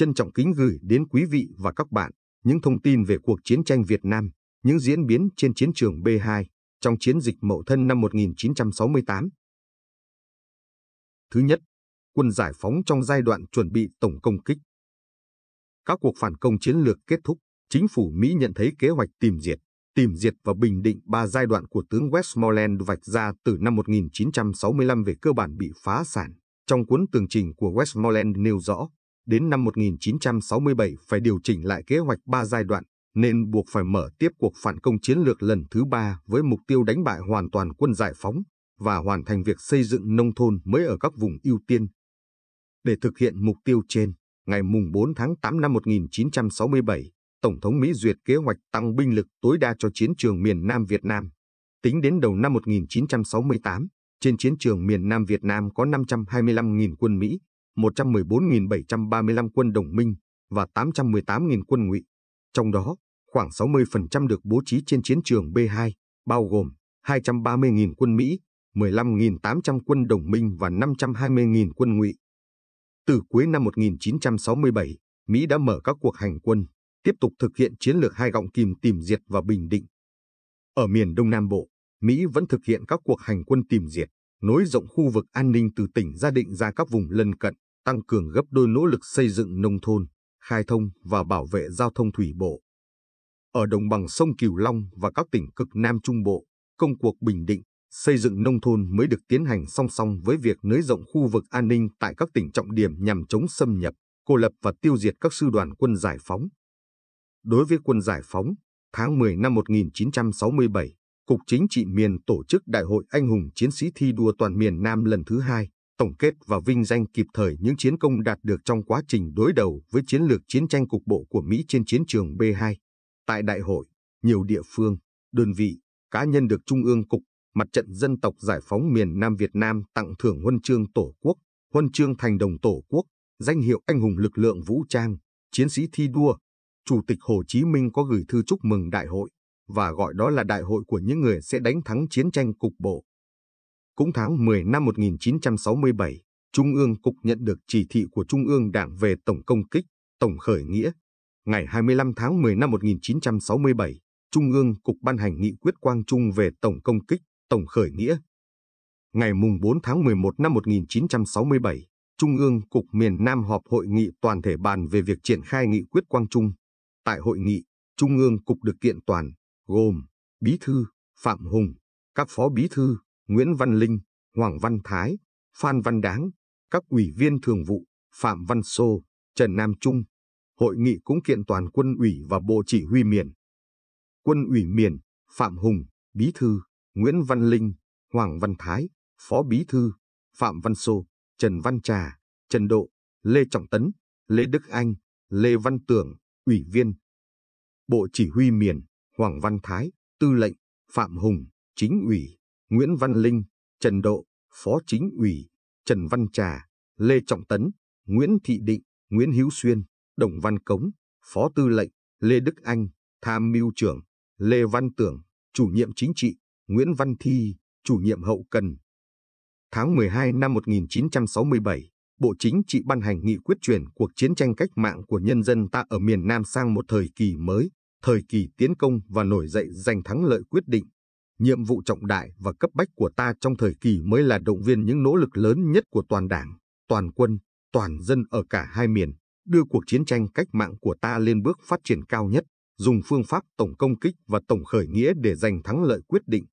Trân trọng kính gửi đến quý vị và các bạn những thông tin về cuộc chiến tranh Việt Nam, những diễn biến trên chiến trường B2 trong chiến dịch Mậu Thân năm 1968. Thứ nhất, quân giải phóng trong giai đoạn chuẩn bị tổng công kích. Các cuộc phản công chiến lược kết thúc, chính phủ Mỹ nhận thấy kế hoạch tìm diệt, tìm diệt và bình định ba giai đoạn của tướng Westmoreland vạch ra từ năm 1965 về cơ bản bị phá sản. Trong cuốn tường trình của Westmoreland nêu rõ, đến năm 1967 phải điều chỉnh lại kế hoạch 3 giai đoạn, nên buộc phải mở tiếp cuộc phản công chiến lược lần thứ ba với mục tiêu đánh bại hoàn toàn quân giải phóng và hoàn thành việc xây dựng nông thôn mới ở các vùng ưu tiên. Để thực hiện mục tiêu trên, ngày 4 tháng 8 năm 1967, Tổng thống Mỹ duyệt kế hoạch tăng binh lực tối đa cho chiến trường miền Nam Việt Nam. Tính đến đầu năm 1968, trên chiến trường miền Nam Việt Nam có 525.000 quân Mỹ, 114.735 quân đồng minh và 818.000 quân ngụy. Trong đó, khoảng 60% được bố trí trên chiến trường B2, bao gồm 230.000 quân Mỹ, 15.800 quân đồng minh và 520.000 quân ngụy. Từ cuối năm 1967, Mỹ đã mở các cuộc hành quân, tiếp tục thực hiện chiến lược hai gọng kìm tìm diệt và bình định. Ở miền Đông Nam Bộ, Mỹ vẫn thực hiện các cuộc hành quân tìm diệt, nối rộng khu vực an ninh từ tỉnh Gia Định ra các vùng lân cận, tăng cường gấp đôi nỗ lực xây dựng nông thôn, khai thông và bảo vệ giao thông thủy bộ. Ở đồng bằng sông Cửu Long và các tỉnh cực Nam Trung Bộ, công cuộc bình định, xây dựng nông thôn mới được tiến hành song song với việc nới rộng khu vực an ninh tại các tỉnh trọng điểm nhằm chống xâm nhập, cô lập và tiêu diệt các sư đoàn quân giải phóng. Đối với quân giải phóng, tháng 10 năm 1967, Cục Chính trị miền tổ chức Đại hội Anh hùng Chiến sĩ thi đua toàn miền Nam lần thứ hai, tổng kết và vinh danh kịp thời những chiến công đạt được trong quá trình đối đầu với chiến lược chiến tranh cục bộ của Mỹ trên chiến trường B2. Tại đại hội, nhiều địa phương, đơn vị, cá nhân được Trung ương Cục, Mặt trận Dân tộc Giải phóng miền Nam Việt Nam tặng thưởng huân chương Tổ quốc, huân chương thành đồng Tổ quốc, danh hiệu Anh hùng lực lượng vũ trang, chiến sĩ thi đua. Chủ tịch Hồ Chí Minh có gửi thư chúc mừng đại hội và gọi đó là đại hội của những người sẽ đánh thắng chiến tranh cục bộ. Cũng tháng 10 năm 1967, Trung ương Cục nhận được chỉ thị của Trung ương Đảng về tổng công kích, tổng khởi nghĩa. Ngày 25 tháng 10 năm 1967, Trung ương Cục ban hành nghị quyết Quang Trung về tổng công kích, tổng khởi nghĩa. Ngày mùng 4 tháng 11 năm 1967, Trung ương Cục miền Nam họp hội nghị toàn thể bàn về việc triển khai nghị quyết Quang Trung. Tại hội nghị, Trung ương Cục được kiện toàn, gồm Bí Thư Phạm Hùng, các Phó Bí Thư Nguyễn Văn Linh, Hoàng Văn Thái, Phan Văn Đáng, các Ủy viên Thường vụ Phạm Văn Sô, Trần Nam Trung. Hội nghị cũng kiện toàn quân ủy và Bộ Chỉ huy miền. Quân ủy miền, Phạm Hùng, Bí Thư, Nguyễn Văn Linh, Hoàng Văn Thái, Phó Bí Thư, Phạm Văn Sô, Trần Văn Trà, Trần Độ, Lê Trọng Tấn, Lê Đức Anh, Lê Văn Tưởng, Ủy viên. Bộ Chỉ huy miền, Hoàng Văn Thái, Tư lệnh, Phạm Hùng, Chính ủy, Nguyễn Văn Linh, Trần Độ, Phó Chính ủy, Trần Văn Trà, Lê Trọng Tấn, Nguyễn Thị Định, Nguyễn Hữu Xuyên, Đồng Văn Cống, Phó Tư lệnh, Lê Đức Anh, Tham mưu trưởng, Lê Văn Tưởng, Chủ nhiệm chính trị, Nguyễn Văn Thi, Chủ nhiệm hậu cần. Tháng 12 năm 1967, Bộ Chính trị ban hành nghị quyết chuyển cuộc chiến tranh cách mạng của nhân dân ta ở miền Nam sang một thời kỳ mới, thời kỳ tiến công và nổi dậy giành thắng lợi quyết định. Nhiệm vụ trọng đại và cấp bách của ta trong thời kỳ mới là động viên những nỗ lực lớn nhất của toàn đảng, toàn quân, toàn dân ở cả hai miền, đưa cuộc chiến tranh cách mạng của ta lên bước phát triển cao nhất, dùng phương pháp tổng công kích và tổng khởi nghĩa để giành thắng lợi quyết định,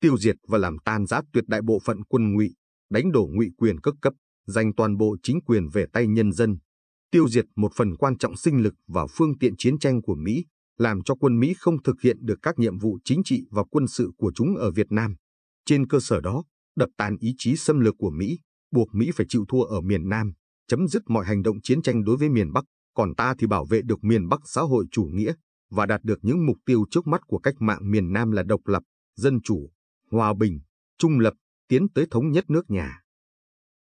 tiêu diệt và làm tan rã tuyệt đại bộ phận quân ngụy, đánh đổ ngụy quyền cấp cấp, giành toàn bộ chính quyền về tay nhân dân, tiêu diệt một phần quan trọng sinh lực và phương tiện chiến tranh của Mỹ, làm cho quân Mỹ không thực hiện được các nhiệm vụ chính trị và quân sự của chúng ở Việt Nam. Trên cơ sở đó, đập tàn ý chí xâm lược của Mỹ, buộc Mỹ phải chịu thua ở miền Nam, chấm dứt mọi hành động chiến tranh đối với miền Bắc, còn ta thì bảo vệ được miền Bắc xã hội chủ nghĩa và đạt được những mục tiêu trước mắt của cách mạng miền Nam là độc lập, dân chủ, hòa bình, trung lập, tiến tới thống nhất nước nhà.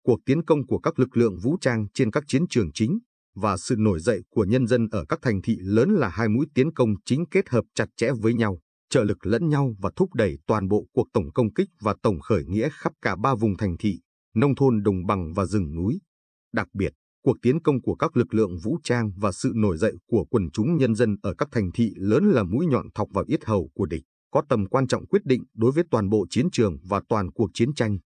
Cuộc tiến công của các lực lượng vũ trang trên các chiến trường chính và sự nổi dậy của nhân dân ở các thành thị lớn là hai mũi tiến công chính kết hợp chặt chẽ với nhau, trợ lực lẫn nhau và thúc đẩy toàn bộ cuộc tổng công kích và tổng khởi nghĩa khắp cả ba vùng thành thị, nông thôn đồng bằng và rừng núi. Đặc biệt, cuộc tiến công của các lực lượng vũ trang và sự nổi dậy của quần chúng nhân dân ở các thành thị lớn là mũi nhọn thọc vào yết hầu của địch, có tầm quan trọng quyết định đối với toàn bộ chiến trường và toàn cuộc chiến tranh.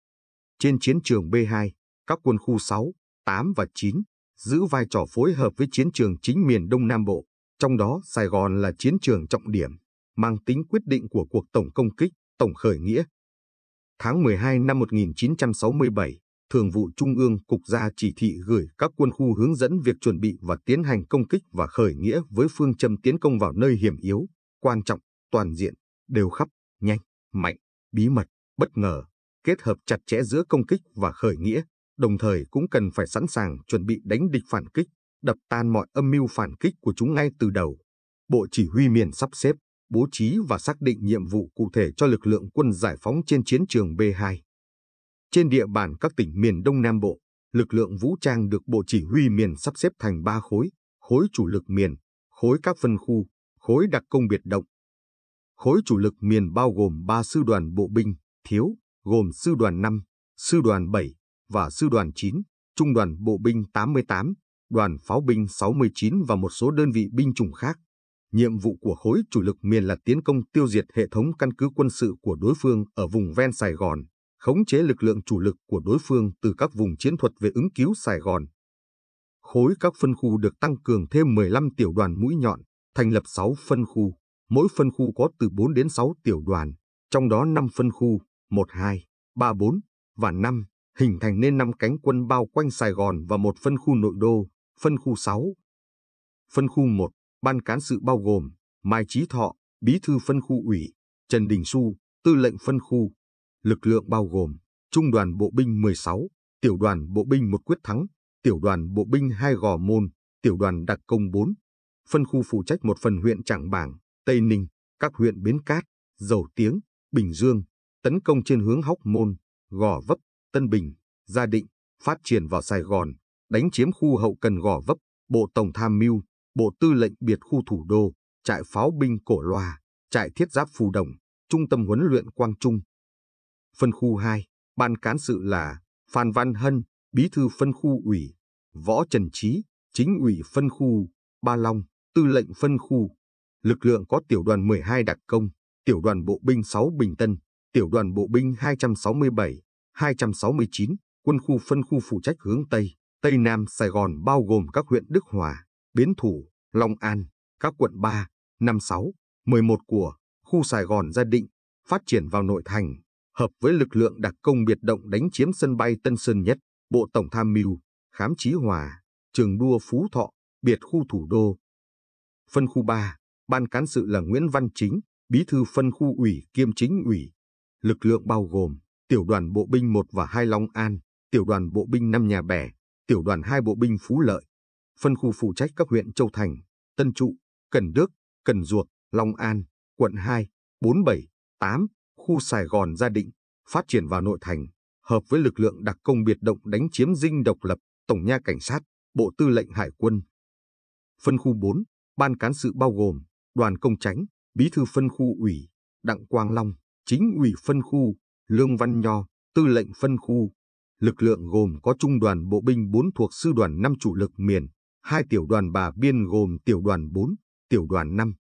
Trên chiến trường B2, các quân khu 6, 8 và 9 giữ vai trò phối hợp với chiến trường chính miền Đông Nam Bộ, trong đó Sài Gòn là chiến trường trọng điểm, mang tính quyết định của cuộc tổng công kích, tổng khởi nghĩa. Tháng 12 năm 1967, Thường vụ Trung ương Cục ra chỉ thị gửi các quân khu hướng dẫn việc chuẩn bị và tiến hành công kích và khởi nghĩa với phương châm tiến công vào nơi hiểm yếu, quan trọng, toàn diện, đều khắp, nhanh, mạnh, bí mật, bất ngờ, kết hợp chặt chẽ giữa công kích và khởi nghĩa, đồng thời cũng cần phải sẵn sàng chuẩn bị đánh địch phản kích, đập tan mọi âm mưu phản kích của chúng ngay từ đầu. Bộ Chỉ huy miền sắp xếp, bố trí và xác định nhiệm vụ cụ thể cho lực lượng quân giải phóng trên chiến trường B2. Trên địa bàn các tỉnh miền Đông Nam Bộ, lực lượng vũ trang được Bộ Chỉ huy miền sắp xếp thành ba khối, khối chủ lực miền, khối các phân khu, khối đặc công biệt động. Khối chủ lực miền bao gồm 3 sư đoàn bộ binh, thiếu, gồm sư đoàn 5, sư đoàn 7 và Sư đoàn 9, Trung đoàn Bộ binh 88, Đoàn Pháo binh 69 và một số đơn vị binh chủng khác. Nhiệm vụ của khối chủ lực miền là tiến công tiêu diệt hệ thống căn cứ quân sự của đối phương ở vùng ven Sài Gòn, khống chế lực lượng chủ lực của đối phương từ các vùng chiến thuật về ứng cứu Sài Gòn. Khối các phân khu được tăng cường thêm 15 tiểu đoàn mũi nhọn, thành lập 6 phân khu, mỗi phân khu có từ 4 đến 6 tiểu đoàn, trong đó 5 phân khu, 1, 2, 3, 4 và 5, hình thành nên năm cánh quân bao quanh Sài Gòn và một phân khu nội đô, phân khu 6. Phân khu 1, ban cán sự bao gồm Mai Chí Thọ, bí thư phân khu ủy, Trần Đình Xu, tư lệnh phân khu. Lực lượng bao gồm Trung đoàn Bộ binh 16, Tiểu đoàn Bộ binh 1 Quyết Thắng, Tiểu đoàn Bộ binh 2 Gò Môn, Tiểu đoàn Đặc công 4. Phân khu phụ trách một phần huyện Trảng Bàng, Tây Ninh, các huyện Bến Cát, Dầu Tiếng, Bình Dương, tấn công trên hướng Hóc Môn, Gò Vấp, Tân Bình, Gia Định, phát triển vào Sài Gòn, đánh chiếm khu hậu cần Gò Vấp, Bộ Tổng Tham mưu, Bộ Tư lệnh Biệt khu Thủ đô, trại pháo binh Cổ Loa, trại thiết giáp Phù Đồng, trung tâm huấn luyện Quang Trung. Phân khu 2, ban cán sự là Phan Văn Hân, bí thư phân khu ủy, Võ Trần Trí, chính ủy phân khu, Ba Long, tư lệnh phân khu. Lực lượng có tiểu đoàn 12 đặc công, tiểu đoàn bộ binh 6 Bình Tân, tiểu đoàn bộ binh 267, 269, quân khu phân khu phụ trách hướng Tây, Tây Nam Sài Gòn bao gồm các huyện Đức Hòa, Biến Thủ, Long An, các quận 3, 5, 6, 11 của khu Sài Gòn gia định, phát triển vào nội thành, hợp với lực lượng đặc công biệt động đánh chiếm sân bay Tân Sơn Nhất, Bộ Tổng Tham mưu, Khám Chí Hòa, Trường Đua Phú Thọ, biệt khu thủ đô. Phân khu 3, ban cán sự là Nguyễn Văn Chính, bí thư phân khu ủy kiêm chính ủy. Lực lượng bao gồm tiểu đoàn bộ binh 1 và 2 Long An, tiểu đoàn bộ binh 5 Nhà Bè, tiểu đoàn 2 bộ binh Phú Lợi, phân khu phụ trách các huyện Châu Thành, Tân Trụ, Cần Đức, Cần Duộc, Long An, quận 2, 478, khu Sài Gòn Gia Định, phát triển vào nội thành, hợp với lực lượng đặc công biệt động đánh chiếm dinh độc lập, Tổng nha Cảnh sát, Bộ Tư lệnh Hải quân. Phân khu 4, Ban Cán sự bao gồm Đoàn Công Tránh, Bí thư phân khu ủy, Đặng Quang Long, Chính ủy phân khu, Lương Văn Nho, tư lệnh phân khu. Lực lượng gồm có trung đoàn bộ binh 4 thuộc sư đoàn 5 chủ lực miền, hai tiểu đoàn bà biên gồm tiểu đoàn 4, tiểu đoàn 5.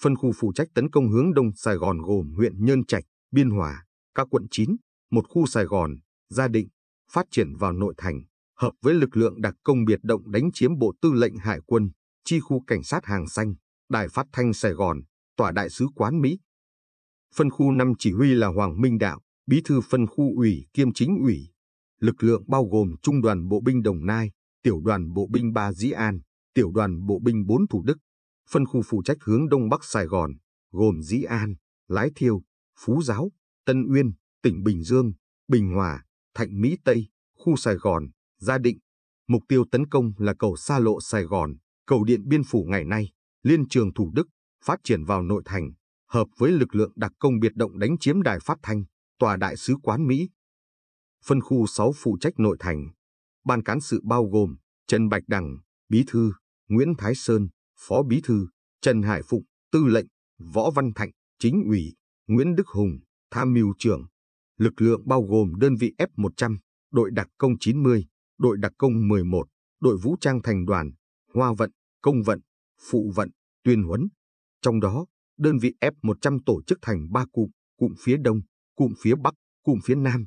Phân khu phụ trách tấn công hướng đông Sài Gòn gồm huyện Nhơn Trạch, Biên Hòa, các quận 9, một khu Sài Gòn, Gia Định, phát triển vào nội thành, hợp với lực lượng đặc công biệt động đánh chiếm Bộ Tư lệnh Hải quân, chi khu cảnh sát hàng xanh, đài phát thanh Sài Gòn, tòa đại sứ quán Mỹ. Phân khu 5 chỉ huy là Hoàng Minh Đạo, bí thư phân khu ủy kiêm chính ủy. Lực lượng bao gồm Trung đoàn Bộ binh Đồng Nai, Tiểu đoàn Bộ binh Ba Dĩ An, Tiểu đoàn Bộ binh 4 Thủ Đức, phân khu phụ trách hướng Đông Bắc Sài Gòn, gồm Dĩ An, Lái Thiêu, Phú Giáo, Tân Uyên, tỉnh Bình Dương, Bình Hòa, Thạnh Mỹ Tây, khu Sài Gòn, Gia Định. Mục tiêu tấn công là cầu xa lộ Sài Gòn, cầu Điện Biên Phủ ngày nay, Liên Trường Thủ Đức, phát triển vào nội thành, hợp với lực lượng đặc công biệt động đánh chiếm đài phát thanh. Tòa Đại sứ quán Mỹ. Phân khu 6 phụ trách nội thành. Ban cán sự bao gồm Trần Bạch Đằng, Bí Thư, Nguyễn Thái Sơn, Phó Bí Thư, Trần Hải Phụng, Tư lệnh, Võ Văn Thạnh, Chính ủy, Nguyễn Đức Hùng, Tham mưu trưởng. Lực lượng bao gồm đơn vị F100, đội đặc công 90, đội đặc công 11, đội vũ trang thành đoàn, hoa vận, công vận, phụ vận, tuyên huấn. Trong đó, đơn vị F100 tổ chức thành 3 cụm, cụm phía đông, cụm phía Bắc, cụm phía Nam.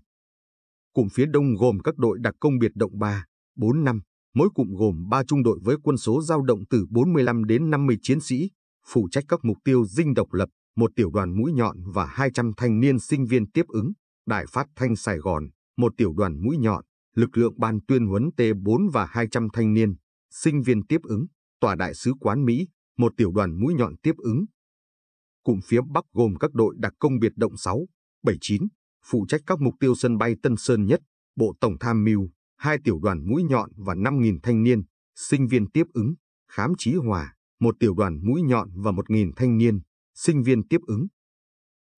Cụm phía Đông gồm các đội đặc công biệt động 3, 4 năm, mỗi cụm gồm 3 trung đội với quân số giao động từ 45 đến 50 chiến sĩ, phụ trách các mục tiêu dinh độc lập, một tiểu đoàn mũi nhọn và 200 thanh niên sinh viên tiếp ứng, Đại phát thanh Sài Gòn, một tiểu đoàn mũi nhọn, lực lượng ban tuyên huấn T4 và 200 thanh niên, sinh viên tiếp ứng, Tòa Đại sứ quán Mỹ, một tiểu đoàn mũi nhọn tiếp ứng. Cụm phía Bắc gồm các đội đặc công biệt động 6, 79, phụ trách các mục tiêu sân bay Tân Sơn Nhất, Bộ Tổng Tham mưu, hai tiểu đoàn mũi nhọn và 5.000 thanh niên, sinh viên tiếp ứng, khám trí hòa, một tiểu đoàn mũi nhọn và 1.000 thanh niên, sinh viên tiếp ứng.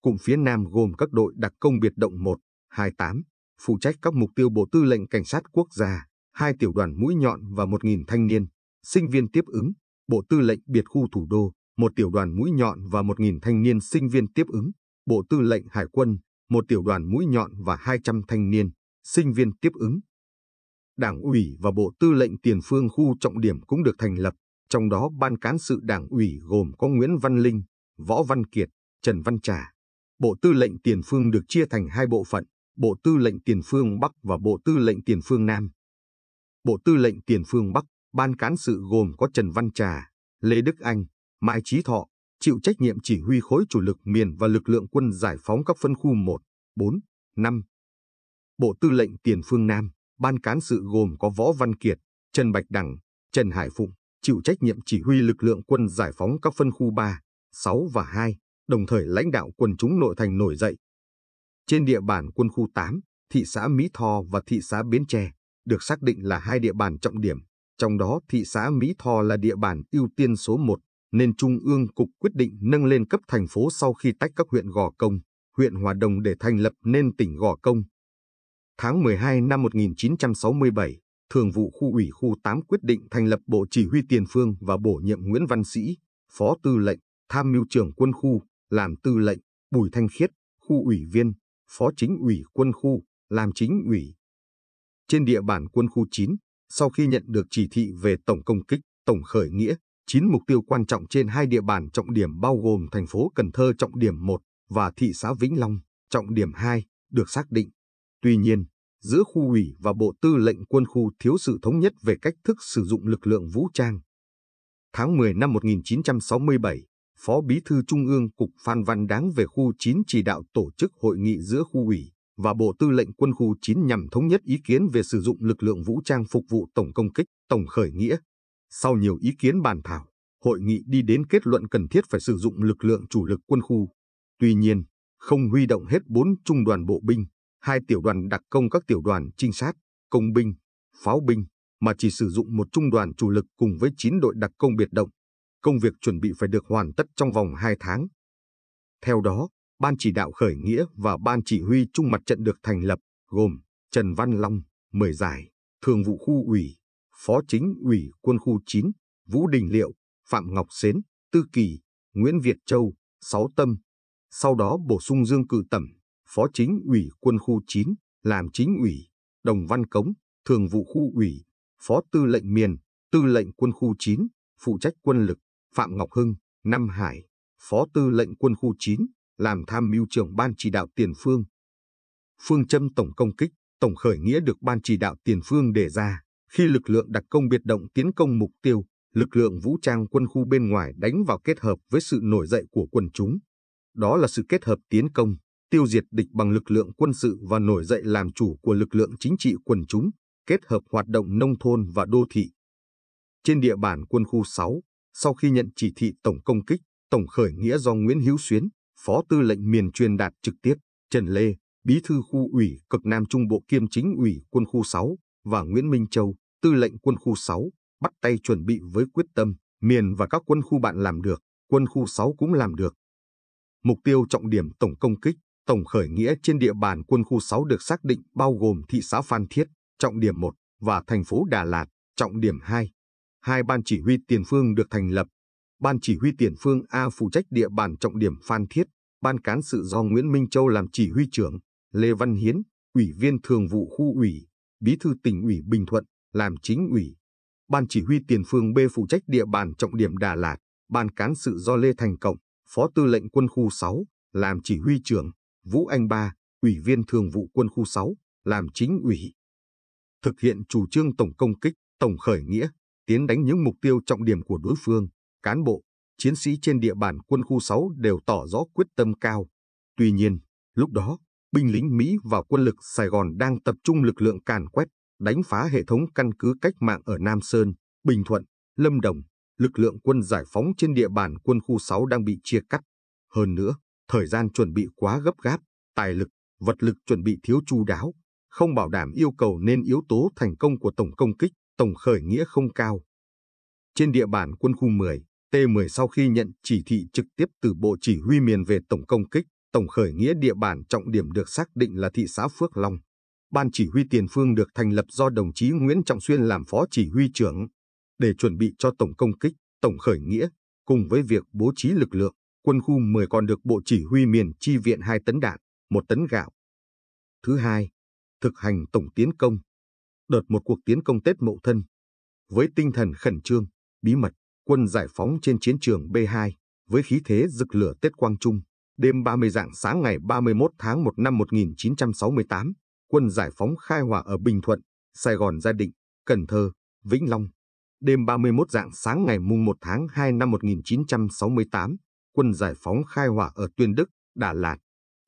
Cụm phía Nam gồm các đội đặc công biệt động 1, 28, phụ trách các mục tiêu Bộ Tư lệnh Cảnh sát Quốc gia, hai tiểu đoàn mũi nhọn và 1.000 thanh niên, sinh viên tiếp ứng, Bộ Tư lệnh Biệt khu Thủ đô, một tiểu đoàn mũi nhọn và 1.000 thanh niên sinh viên tiếp ứng. Bộ Tư lệnh Hải quân, một tiểu đoàn mũi nhọn và 200 thanh niên, sinh viên tiếp ứng. Đảng ủy và Bộ Tư lệnh Tiền phương khu trọng điểm cũng được thành lập, trong đó ban cán sự đảng ủy gồm có Nguyễn Văn Linh, Võ Văn Kiệt, Trần Văn Trà. Bộ Tư lệnh Tiền phương được chia thành hai bộ phận, Bộ Tư lệnh Tiền phương Bắc và Bộ Tư lệnh Tiền phương Nam. Bộ Tư lệnh Tiền phương Bắc, ban cán sự gồm có Trần Văn Trà, Lê Đức Anh, Mai Chí Thọ, chịu trách nhiệm chỉ huy khối chủ lực miền và lực lượng quân giải phóng các phân khu 1, 4, 5. Bộ Tư lệnh Tiền Phương Nam, ban cán sự gồm có Võ Văn Kiệt, Trần Bạch Đằng, Trần Hải Phụng, chịu trách nhiệm chỉ huy lực lượng quân giải phóng các phân khu 3, 6 và 2, đồng thời lãnh đạo quần chúng nội thành nổi dậy. Trên địa bàn quân khu 8, thị xã Mỹ Tho và thị xã Bến Tre được xác định là hai địa bàn trọng điểm, trong đó thị xã Mỹ Tho là địa bàn ưu tiên số 1 nên Trung ương Cục quyết định nâng lên cấp thành phố sau khi tách các huyện Gò Công, huyện Hòa Đồng để thành lập nên tỉnh Gò Công. Tháng 12 năm 1967, Thường vụ Khu ủy Khu 8 quyết định thành lập Bộ Chỉ huy Tiền phương và bổ nhiệm Nguyễn Văn Sĩ, Phó Tư lệnh, Tham mưu trưởng quân khu, làm Tư lệnh, Bùi Thanh Khiết, Khu ủy viên, Phó Chính ủy quân khu, làm Chính ủy. Trên địa bàn quân khu 9, sau khi nhận được chỉ thị về tổng công kích, tổng khởi nghĩa, 9 mục tiêu quan trọng trên hai địa bàn trọng điểm bao gồm thành phố Cần Thơ trọng điểm 1 và thị xã Vĩnh Long trọng điểm 2 được xác định. Tuy nhiên, giữa khu ủy và Bộ Tư lệnh Quân khu thiếu sự thống nhất về cách thức sử dụng lực lượng vũ trang. Tháng 10 năm 1967, Phó Bí thư Trung ương Cục Phan Văn Đáng về khu 9 chỉ đạo tổ chức hội nghị giữa khu ủy và Bộ Tư lệnh Quân khu 9 nhằm thống nhất ý kiến về sử dụng lực lượng vũ trang phục vụ tổng công kích, tổng khởi nghĩa, sau nhiều ý kiến bàn thảo, hội nghị đi đến kết luận cần thiết phải sử dụng lực lượng chủ lực quân khu. Tuy nhiên, không huy động hết bốn trung đoàn bộ binh, hai tiểu đoàn đặc công các tiểu đoàn trinh sát, công binh, pháo binh, mà chỉ sử dụng một trung đoàn chủ lực cùng với 9 đội đặc công biệt động. Công việc chuẩn bị phải được hoàn tất trong vòng 2 tháng. Theo đó, Ban chỉ đạo khởi nghĩa và Ban chỉ huy trung mặt trận được thành lập, gồm Trần Văn Long, Mười Giải, Thường vụ khu ủy, Phó Chính ủy Quân khu 9, Vũ Đình Liệu, Phạm Ngọc xến Tư Kỳ, Nguyễn Việt Châu, Sáu Tâm. Sau đó bổ sung Dương Cự Tẩm, Phó Chính ủy Quân khu 9, làm Chính ủy, Đồng Văn Cống, Thường vụ khu ủy, Phó Tư lệnh miền, Tư lệnh Quân khu 9, phụ trách quân lực, Phạm Ngọc Hưng, Nam Hải, Phó Tư lệnh Quân khu 9, làm tham mưu trưởng Ban chỉ đạo tiền phương. Phương châm tổng công kích, tổng khởi nghĩa được Ban chỉ đạo tiền phương đề ra khi lực lượng đặc công biệt động tiến công mục tiêu, lực lượng vũ trang quân khu bên ngoài đánh vào kết hợp với sự nổi dậy của quần chúng. Đó là sự kết hợp tiến công, tiêu diệt địch bằng lực lượng quân sự và nổi dậy làm chủ của lực lượng chính trị quần chúng, kết hợp hoạt động nông thôn và đô thị. Trên địa bàn quân khu 6, sau khi nhận chỉ thị tổng công kích, tổng khởi nghĩa do Nguyễn Hữu Xuyến, Phó Tư lệnh miền truyền đạt trực tiếp, Trần Lê, Bí thư khu ủy Cực Nam Trung Bộ kiêm chính ủy quân khu 6 và Nguyễn Minh Châu, tư lệnh quân khu 6 bắt tay chuẩn bị với quyết tâm, miền và các quân khu bạn làm được, quân khu 6 cũng làm được. Mục tiêu trọng điểm tổng công kích, tổng khởi nghĩa trên địa bàn quân khu 6 được xác định bao gồm thị xã Phan Thiết, trọng điểm 1, và thành phố Đà Lạt, trọng điểm 2. Hai ban chỉ huy tiền phương được thành lập. Ban chỉ huy tiền phương A phụ trách địa bàn trọng điểm Phan Thiết, ban cán sự do Nguyễn Minh Châu làm chỉ huy trưởng, Lê Văn Hiến, ủy viên thường vụ khu ủy, bí thư tỉnh ủy Bình Thuận, làm chính ủy. Ban chỉ huy tiền phương B phụ trách địa bàn trọng điểm Đà Lạt, ban cán sự do Lê Thành Cộng, phó tư lệnh quân khu 6, làm chỉ huy trưởng, Vũ Anh Ba, ủy viên thường vụ quân khu 6, làm chính ủy. Thực hiện chủ trương tổng công kích, tổng khởi nghĩa, tiến đánh những mục tiêu trọng điểm của đối phương, cán bộ, chiến sĩ trên địa bàn quân khu 6 đều tỏ rõ quyết tâm cao. Tuy nhiên, lúc đó, binh lính Mỹ và quân lực Sài Gòn đang tập trung lực lượng càn quét đánh phá hệ thống căn cứ cách mạng ở Nam Sơn, Bình Thuận, Lâm Đồng, lực lượng quân giải phóng trên địa bàn quân khu 6 đang bị chia cắt. Hơn nữa, thời gian chuẩn bị quá gấp gáp, tài lực, vật lực chuẩn bị thiếu chu đáo, không bảo đảm yêu cầu nên yếu tố thành công của tổng công kích, tổng khởi nghĩa không cao. Trên địa bàn quân khu 10, T-10 sau khi nhận chỉ thị trực tiếp từ Bộ Chỉ huy miền về tổng công kích, tổng khởi nghĩa địa bàn trọng điểm được xác định là thị xã Phước Long. Ban chỉ huy tiền phương được thành lập do đồng chí Nguyễn Trọng Xuyên làm phó chỉ huy trưởng để chuẩn bị cho tổng công kích, tổng khởi nghĩa, cùng với việc bố trí lực lượng, quân khu 10 còn được Bộ Chỉ huy miền chi viện 2 tấn đạn, 1 tấn gạo. Thứ hai, thực hành tổng tiến công. Đợt một cuộc tiến công Tết Mậu Thân. Với tinh thần khẩn trương, bí mật, quân giải phóng trên chiến trường B2, với khí thế rực lửa Tết Quang Trung, đêm 30 dạng sáng ngày 31 tháng 1 năm 1968, quân giải phóng khai hỏa ở Bình Thuận, Sài Gòn Gia Định, Cần Thơ, Vĩnh Long. Đêm 31 dạng sáng ngày mùng 1 tháng 2 năm 1968, quân giải phóng khai hỏa ở Tuyên Đức, Đà Lạt,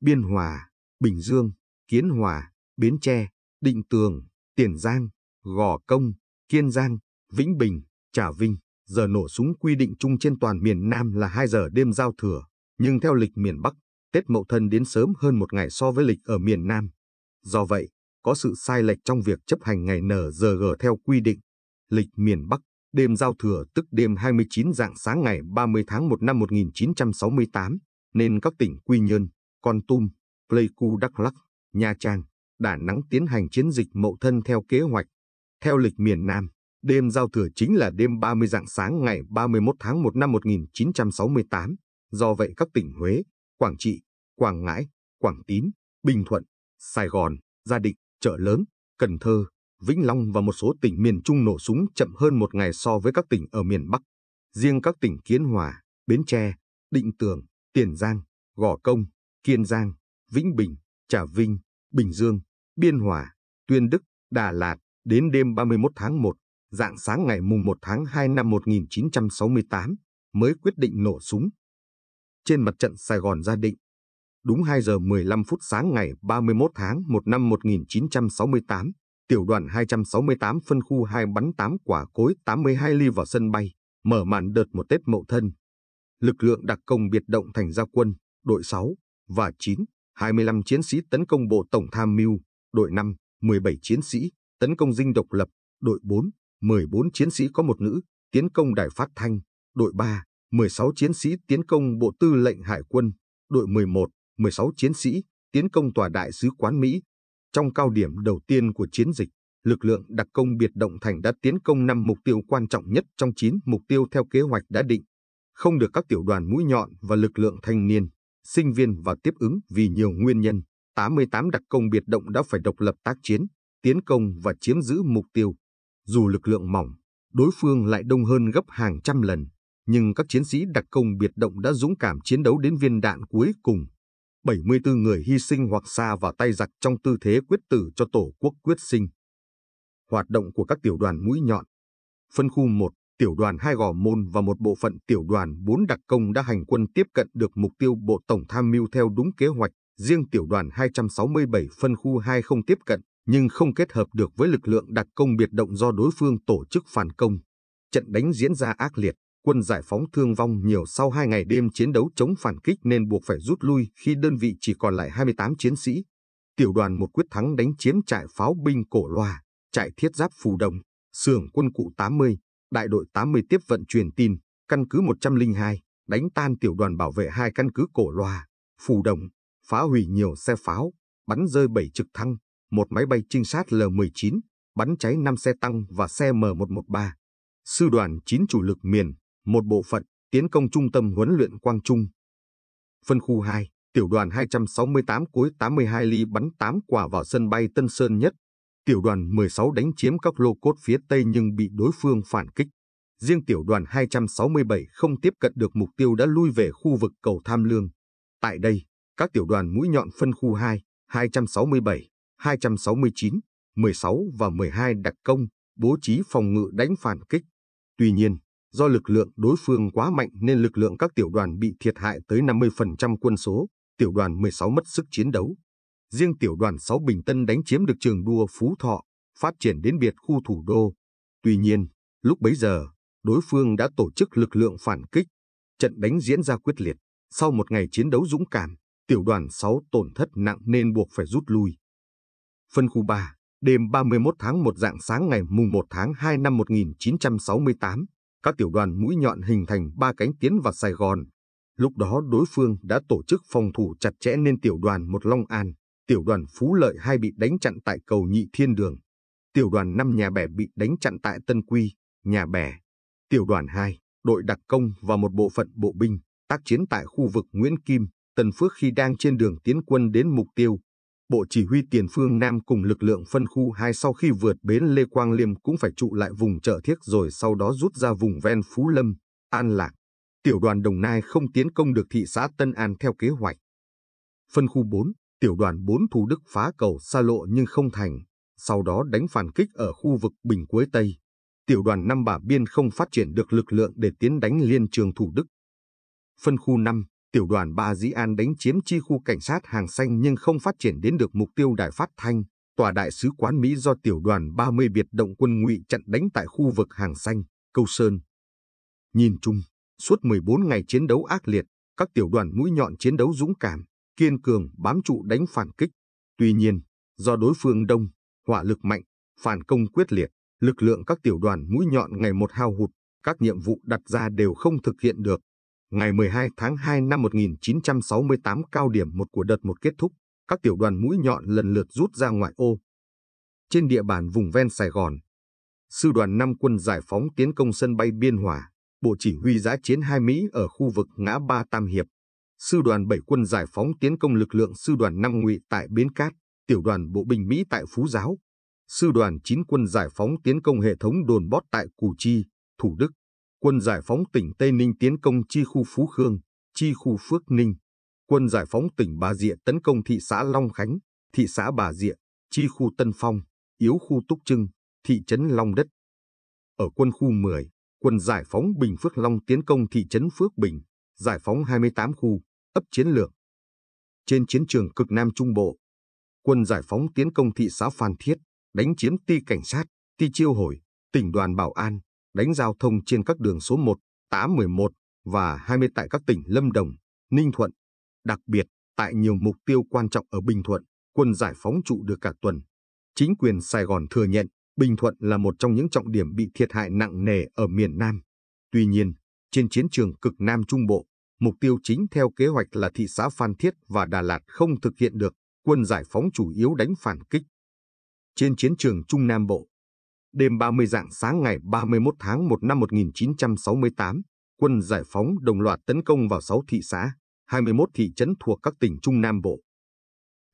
Biên Hòa, Bình Dương, Kiến Hòa, Bến Tre, Định Tường, Tiền Giang, Gò Công, Kiên Giang, Vĩnh Bình, Trà Vinh. Giờ nổ súng quy định chung trên toàn miền Nam là 2 giờ đêm giao thừa, nhưng theo lịch miền Bắc, Tết Mậu Thân đến sớm hơn một ngày so với lịch ở miền Nam. Do vậy, có sự sai lệch trong việc chấp hành ngày NRG theo quy định. Lịch miền Bắc, đêm giao thừa tức đêm 29 dạng sáng ngày 30 tháng 1 năm 1968, nên các tỉnh Quy Nhơn, Con Tum, Pleiku Đắk Lắc, Nha Trang, Đà Nẵng tiến hành chiến dịch mậu thân theo kế hoạch. Theo lịch miền Nam, đêm giao thừa chính là đêm 30 dạng sáng ngày 31 tháng 1 năm 1968. Do vậy các tỉnh Huế, Quảng Trị, Quảng Ngãi, Quảng Tín, Bình Thuận, Sài Gòn, Gia Định, Chợ Lớn, Cần Thơ, Vĩnh Long và một số tỉnh miền Trung nổ súng chậm hơn một ngày so với các tỉnh ở miền Bắc. Riêng các tỉnh Kiến Hòa, Bến Tre, Định Tường, Tiền Giang, Gò Công, Kiên Giang, Vĩnh Bình, Trà Vinh, Bình Dương, Biên Hòa, Tuyên Đức, Đà Lạt đến đêm 31 tháng 1, dạng sáng ngày mùng 1 tháng 2 năm 1968 mới quyết định nổ súng. Trên mặt trận Sài Gòn Gia Định, Đúng 2 giờ 15 phút sáng ngày 31 tháng 1 năm 1968, tiểu đoàn 268 phân khu 2 bắn 8 quả cối 82 ly vào sân bay, mở màn đợt một Tết Mậu Thân. Lực lượng đặc công biệt động thành gia quân, đội 6 và 9, 25 chiến sĩ tấn công bộ tổng tham mưu, đội 5, 17 chiến sĩ tấn công dinh độc lập, đội 4, 14 chiến sĩ có một nữ, tiến công đài phát thanh, đội 3, 16 chiến sĩ tiến công bộ tư lệnh hải quân, đội 11, 16 chiến sĩ tiến công tòa đại sứ quán Mỹ. Trong cao điểm đầu tiên của chiến dịch, lực lượng đặc công biệt động thành đã tiến công 5 mục tiêu quan trọng nhất trong 9 mục tiêu theo kế hoạch đã định. Không được các tiểu đoàn mũi nhọn và lực lượng thanh niên, sinh viên và tiếp ứng vì nhiều nguyên nhân, 88 đặc công biệt động đã phải độc lập tác chiến, tiến công và chiếm giữ mục tiêu. Dù lực lượng mỏng, đối phương lại đông hơn gấp hàng trăm lần, nhưng các chiến sĩ đặc công biệt động đã dũng cảm chiến đấu đến viên đạn cuối cùng. 74 người hy sinh hoặc xa vào tay giặc trong tư thế quyết tử cho Tổ quốc quyết sinh. Hoạt động của các tiểu đoàn mũi nhọn, phân khu 1, tiểu đoàn 2 Gò Môn và một bộ phận tiểu đoàn 4 đặc công đã hành quân tiếp cận được mục tiêu Bộ Tổng Tham mưu theo đúng kế hoạch, riêng tiểu đoàn 267 phân khu 2 không tiếp cận, nhưng không kết hợp được với lực lượng đặc công biệt động do đối phương tổ chức phản công. Trận đánh diễn ra ác liệt, quân giải phóng thương vong nhiều sau hai ngày đêm chiến đấu chống phản kích nên buộc phải rút lui khi đơn vị chỉ còn lại 28 chiến sĩ. Tiểu đoàn một quyết thắng đánh chiếm trại pháo binh Cổ Loa, trại thiết giáp Phù Đồng, xưởng quân cụ 80, đại đội 80 tiếp vận truyền tin, căn cứ 102, đánh tan tiểu đoàn bảo vệ hai căn cứ Cổ Loa, Phù Đồng, phá hủy nhiều xe pháo, bắn rơi 7 trực thăng, một máy bay trinh sát L-19, bắn cháy 5 xe tăng và xe M113. Sư đoàn 9 chủ lực miền một bộ phận tiến công trung tâm huấn luyện Quang Trung. Phân khu 2, tiểu đoàn 268 cuối 82 ly bắn 8 quả vào sân bay Tân Sơn Nhất. Tiểu đoàn 16 đánh chiếm các lô cốt phía Tây nhưng bị đối phương phản kích. Riêng tiểu đoàn 267 không tiếp cận được mục tiêu đã lui về khu vực cầu Tham Lương. Tại đây, các tiểu đoàn mũi nhọn phân khu 2, 267, 269, 16 và 12 đặc công bố trí phòng ngự đánh phản kích. Tuy nhiên, do lực lượng đối phương quá mạnh nên lực lượng các tiểu đoàn bị thiệt hại tới 50% quân số, tiểu đoàn 16 mất sức chiến đấu. Riêng tiểu đoàn 6 Bình Tân đánh chiếm được trường đua Phú Thọ, phát triển đến biệt khu thủ đô. Tuy nhiên, lúc bấy giờ, đối phương đã tổ chức lực lượng phản kích. Trận đánh diễn ra quyết liệt. Sau một ngày chiến đấu dũng cảm, tiểu đoàn 6 tổn thất nặng nên buộc phải rút lui. Phân khu 3, đêm 31 tháng 1 dạng sáng ngày mùng 1 tháng 2 năm 1968, các tiểu đoàn mũi nhọn hình thành ba cánh tiến vào Sài Gòn. Lúc đó đối phương đã tổ chức phòng thủ chặt chẽ nên tiểu đoàn một Long An, tiểu đoàn Phú Lợi hai bị đánh chặn tại cầu Nhị Thiên Đường. Tiểu đoàn 5 nhà bè bị đánh chặn tại Tân Quy, nhà bè. Tiểu đoàn 2, đội đặc công và một bộ phận bộ binh tác chiến tại khu vực Nguyễn Kim, Tân Phước khi đang trên đường tiến quân đến mục tiêu Bộ Chỉ huy Tiền Phương Nam cùng lực lượng phân khu 2 sau khi vượt bến Lê Quang Liêm cũng phải trụ lại vùng chợ thiết rồi sau đó rút ra vùng ven Phú Lâm, An Lạc. Tiểu đoàn Đồng Nai không tiến công được thị xã Tân An theo kế hoạch. Phân khu 4, tiểu đoàn 4 Thủ Đức phá cầu xa lộ nhưng không thành, sau đó đánh phản kích ở khu vực Bình Quế Tây. Tiểu đoàn 5 Bà Biên không phát triển được lực lượng để tiến đánh liên trường Thủ Đức. Phân khu 5, tiểu đoàn Ba Dĩ An đánh chiếm chi khu cảnh sát hàng xanh nhưng không phát triển đến được mục tiêu đài phát thanh, tòa đại sứ quán Mỹ do tiểu đoàn 30 biệt động quân ngụy chặn đánh tại khu vực hàng xanh, Câu Sơn. Nhìn chung, suốt 14 ngày chiến đấu ác liệt, các tiểu đoàn mũi nhọn chiến đấu dũng cảm, kiên cường bám trụ đánh phản kích. Tuy nhiên, do đối phương đông, hỏa lực mạnh, phản công quyết liệt, lực lượng các tiểu đoàn mũi nhọn ngày một hao hụt, các nhiệm vụ đặt ra đều không thực hiện được ngày 12 tháng 2 năm 1968 cao điểm một của đợt một kết thúc, các tiểu đoàn mũi nhọn lần lượt rút ra ngoại ô. Trên địa bàn vùng ven Sài Gòn, Sư đoàn 5 quân giải phóng tiến công sân bay Biên Hòa, Bộ Chỉ huy giã chiến 2 Mỹ ở khu vực ngã Ba Tam Hiệp. Sư đoàn 7 quân giải phóng tiến công lực lượng Sư đoàn 5 ngụy tại Bến Cát, Tiểu đoàn Bộ binh Mỹ tại Phú Giáo. Sư đoàn 9 quân giải phóng tiến công hệ thống đồn bót tại Củ Chi, Thủ Đức quân giải phóng tỉnh Tây Ninh tiến công chi khu Phú Khương, chi khu Phước Ninh, quân giải phóng tỉnh Bà Rịa tấn công thị xã Long Khánh, thị xã Bà Rịa, chi khu Tân Phong, yếu khu Túc Trưng, thị trấn Long Đất. Ở quân khu 10, quân giải phóng Bình Phước Long tiến công thị trấn Phước Bình, giải phóng 28 khu, ấp chiến lược. Trên chiến trường cực Nam Trung Bộ, quân giải phóng tiến công thị xã Phan Thiết, đánh chiếm ti cảnh sát, ti chiêu hồi, tỉnh đoàn bảo an, đánh giao thông trên các đường số 1, 811 và 20 tại các tỉnh Lâm Đồng, Ninh Thuận. Đặc biệt, tại nhiều mục tiêu quan trọng ở Bình Thuận, quân giải phóng trụ được cả tuần. Chính quyền Sài Gòn thừa nhận Bình Thuận là một trong những trọng điểm bị thiệt hại nặng nề ở miền Nam. Tuy nhiên, trên chiến trường cực Nam Trung Bộ, mục tiêu chính theo kế hoạch là thị xã Phan Thiết và Đà Lạt không thực hiện được, quân giải phóng chủ yếu đánh phản kích. Trên chiến trường Trung Nam Bộ, Đêm 30 dạng sáng ngày 31 tháng 1 năm 1968, quân giải phóng đồng loạt tấn công vào 6 thị xã, 21 thị trấn thuộc các tỉnh Trung Nam Bộ.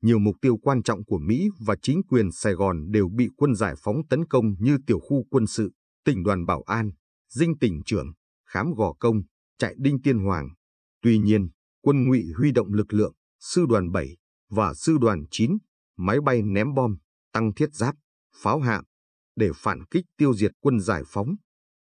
Nhiều mục tiêu quan trọng của Mỹ và chính quyền Sài Gòn đều bị quân giải phóng tấn công như tiểu khu quân sự, tỉnh đoàn Bảo An, dinh tỉnh trưởng, khám gò công, trại đinh tiên hoàng. Tuy nhiên, quân ngụy huy động lực lượng, sư đoàn 7 và sư đoàn 9, máy bay ném bom, tăng thiết giáp, pháo hạm, để phản kích tiêu diệt quân giải phóng.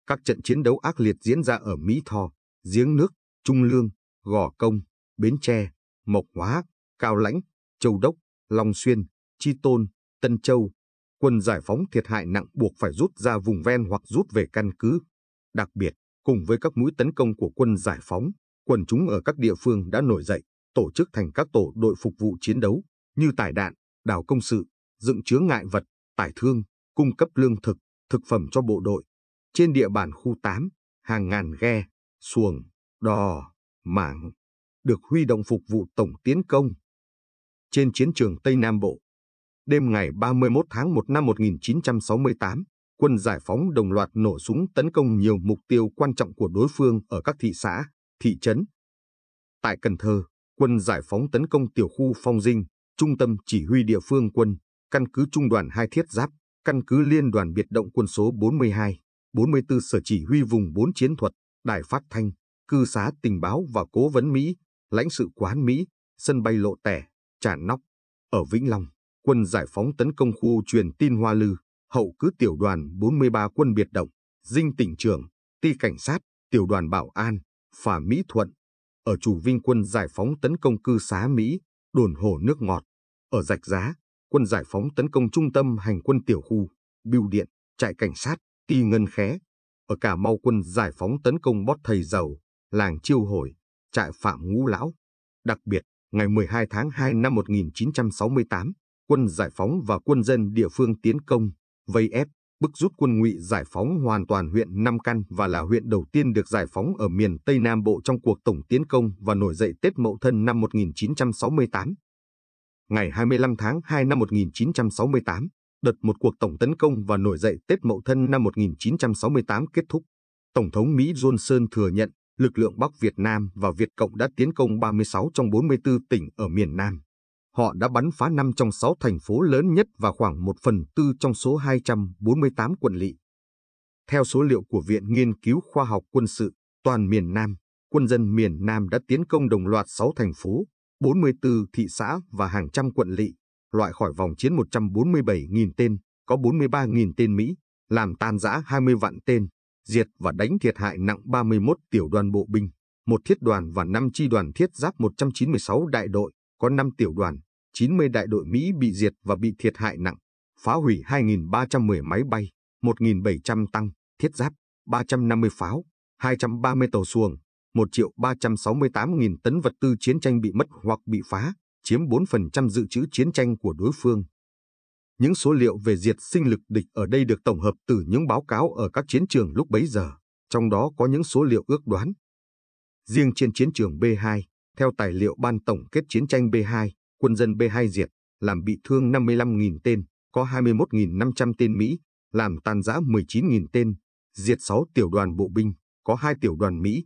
Các trận chiến đấu ác liệt diễn ra ở Mỹ Tho, Giếng Nước, Trung Lương, Gò Công, Bến Tre, Mộc Hóa, Cao Lãnh, Châu Đốc, Long Xuyên, Chi Tôn, Tân Châu. Quân giải phóng thiệt hại nặng buộc phải rút ra vùng ven hoặc rút về căn cứ. Đặc biệt, cùng với các mũi tấn công của quân giải phóng, quần chúng ở các địa phương đã nổi dậy, tổ chức thành các tổ đội phục vụ chiến đấu, như tải đạn, đào công sự, dựng chứa ngại vật, tải thương, cung cấp lương thực, thực phẩm cho bộ đội. Trên địa bàn khu 8, hàng ngàn ghe, xuồng, đò, mảng được huy động phục vụ tổng tiến công. Trên chiến trường Tây Nam Bộ, đêm ngày 31 tháng 1 năm 1968, quân giải phóng đồng loạt nổ súng tấn công nhiều mục tiêu quan trọng của đối phương ở các thị xã, thị trấn. Tại Cần Thơ, quân giải phóng tấn công tiểu khu Phong Dinh, trung tâm chỉ huy địa phương quân, căn cứ trung đoàn hai thiết giáp, căn cứ Liên đoàn biệt động quân số 42, 44 sở chỉ huy vùng 4 chiến thuật, đài phát thanh, cư xá tình báo và cố vấn Mỹ, lãnh sự quán Mỹ, sân bay lộ tẻ, trả nóc. Ở Vĩnh Long, quân giải phóng tấn công khu truyền tin Hoa Lư, hậu cứ tiểu đoàn 43 quân biệt động, dinh tỉnh trưởng, ti cảnh sát, tiểu đoàn bảo an, phà Mỹ Thuận. Ở chủ vinh quân giải phóng tấn công cư xá Mỹ, đồn hồ nước ngọt. Ở rạch giá, quân giải phóng tấn công trung tâm hành quân tiểu khu, bưu điện, trại cảnh sát, ti ngân khé. Ở Cà Mau quân giải phóng tấn công bót thầy dầu, làng chiêu hồi, trại phạm ngũ lão. Đặc biệt, ngày 12 tháng 2 năm 1968, quân giải phóng và quân dân địa phương tiến công, vây ép, bức rút quân ngụy giải phóng hoàn toàn huyện Nam Căn và là huyện đầu tiên được giải phóng ở miền Tây Nam Bộ trong cuộc tổng tiến công và nổi dậy Tết Mậu Thân năm 1968 ngày 25 tháng 2 năm 1968, đợt một cuộc tổng tấn công và nổi dậy Tết Mậu Thân năm 1968 kết thúc. Tổng thống Mỹ Johnson thừa nhận lực lượng Bắc Việt Nam và Việt Cộng đã tiến công 36 trong 44 tỉnh ở miền Nam. Họ đã bắn phá 5 trong 6 thành phố lớn nhất và khoảng 1 phần tư trong số 248 quận lỵ. Theo số liệu của Viện Nghiên cứu Khoa học Quân sự, toàn miền Nam, quân dân miền Nam đã tiến công đồng loạt 6 thành phố, 44 thị xã và hàng trăm quận lỵ, loại khỏi vòng chiến 147.000 tên, có 43.000 tên Mỹ, làm tan rã 20 vạn tên, diệt và đánh thiệt hại nặng 31 tiểu đoàn bộ binh, một thiết đoàn và 5 chi đoàn thiết giáp 196 đại đội, có 5 tiểu đoàn, 90 đại đội Mỹ bị diệt và bị thiệt hại nặng, phá hủy 2.310 máy bay, 1.700 tăng, thiết giáp, 350 pháo, 230 tàu xuồng, 1 triệu 368.000 tấn vật tư chiến tranh bị mất hoặc bị phá, chiếm 4% dự trữ chiến tranh của đối phương. Những số liệu về diệt sinh lực địch ở đây được tổng hợp từ những báo cáo ở các chiến trường lúc bấy giờ, trong đó có những số liệu ước đoán. Riêng trên chiến trường B2, theo tài liệu Ban Tổng kết chiến tranh B2, quân dân B2 diệt, làm bị thương 55.000 tên, có 21.500 tên Mỹ, làm tan rã 19.000 tên, diệt 6 tiểu đoàn bộ binh, có 2 tiểu đoàn Mỹ,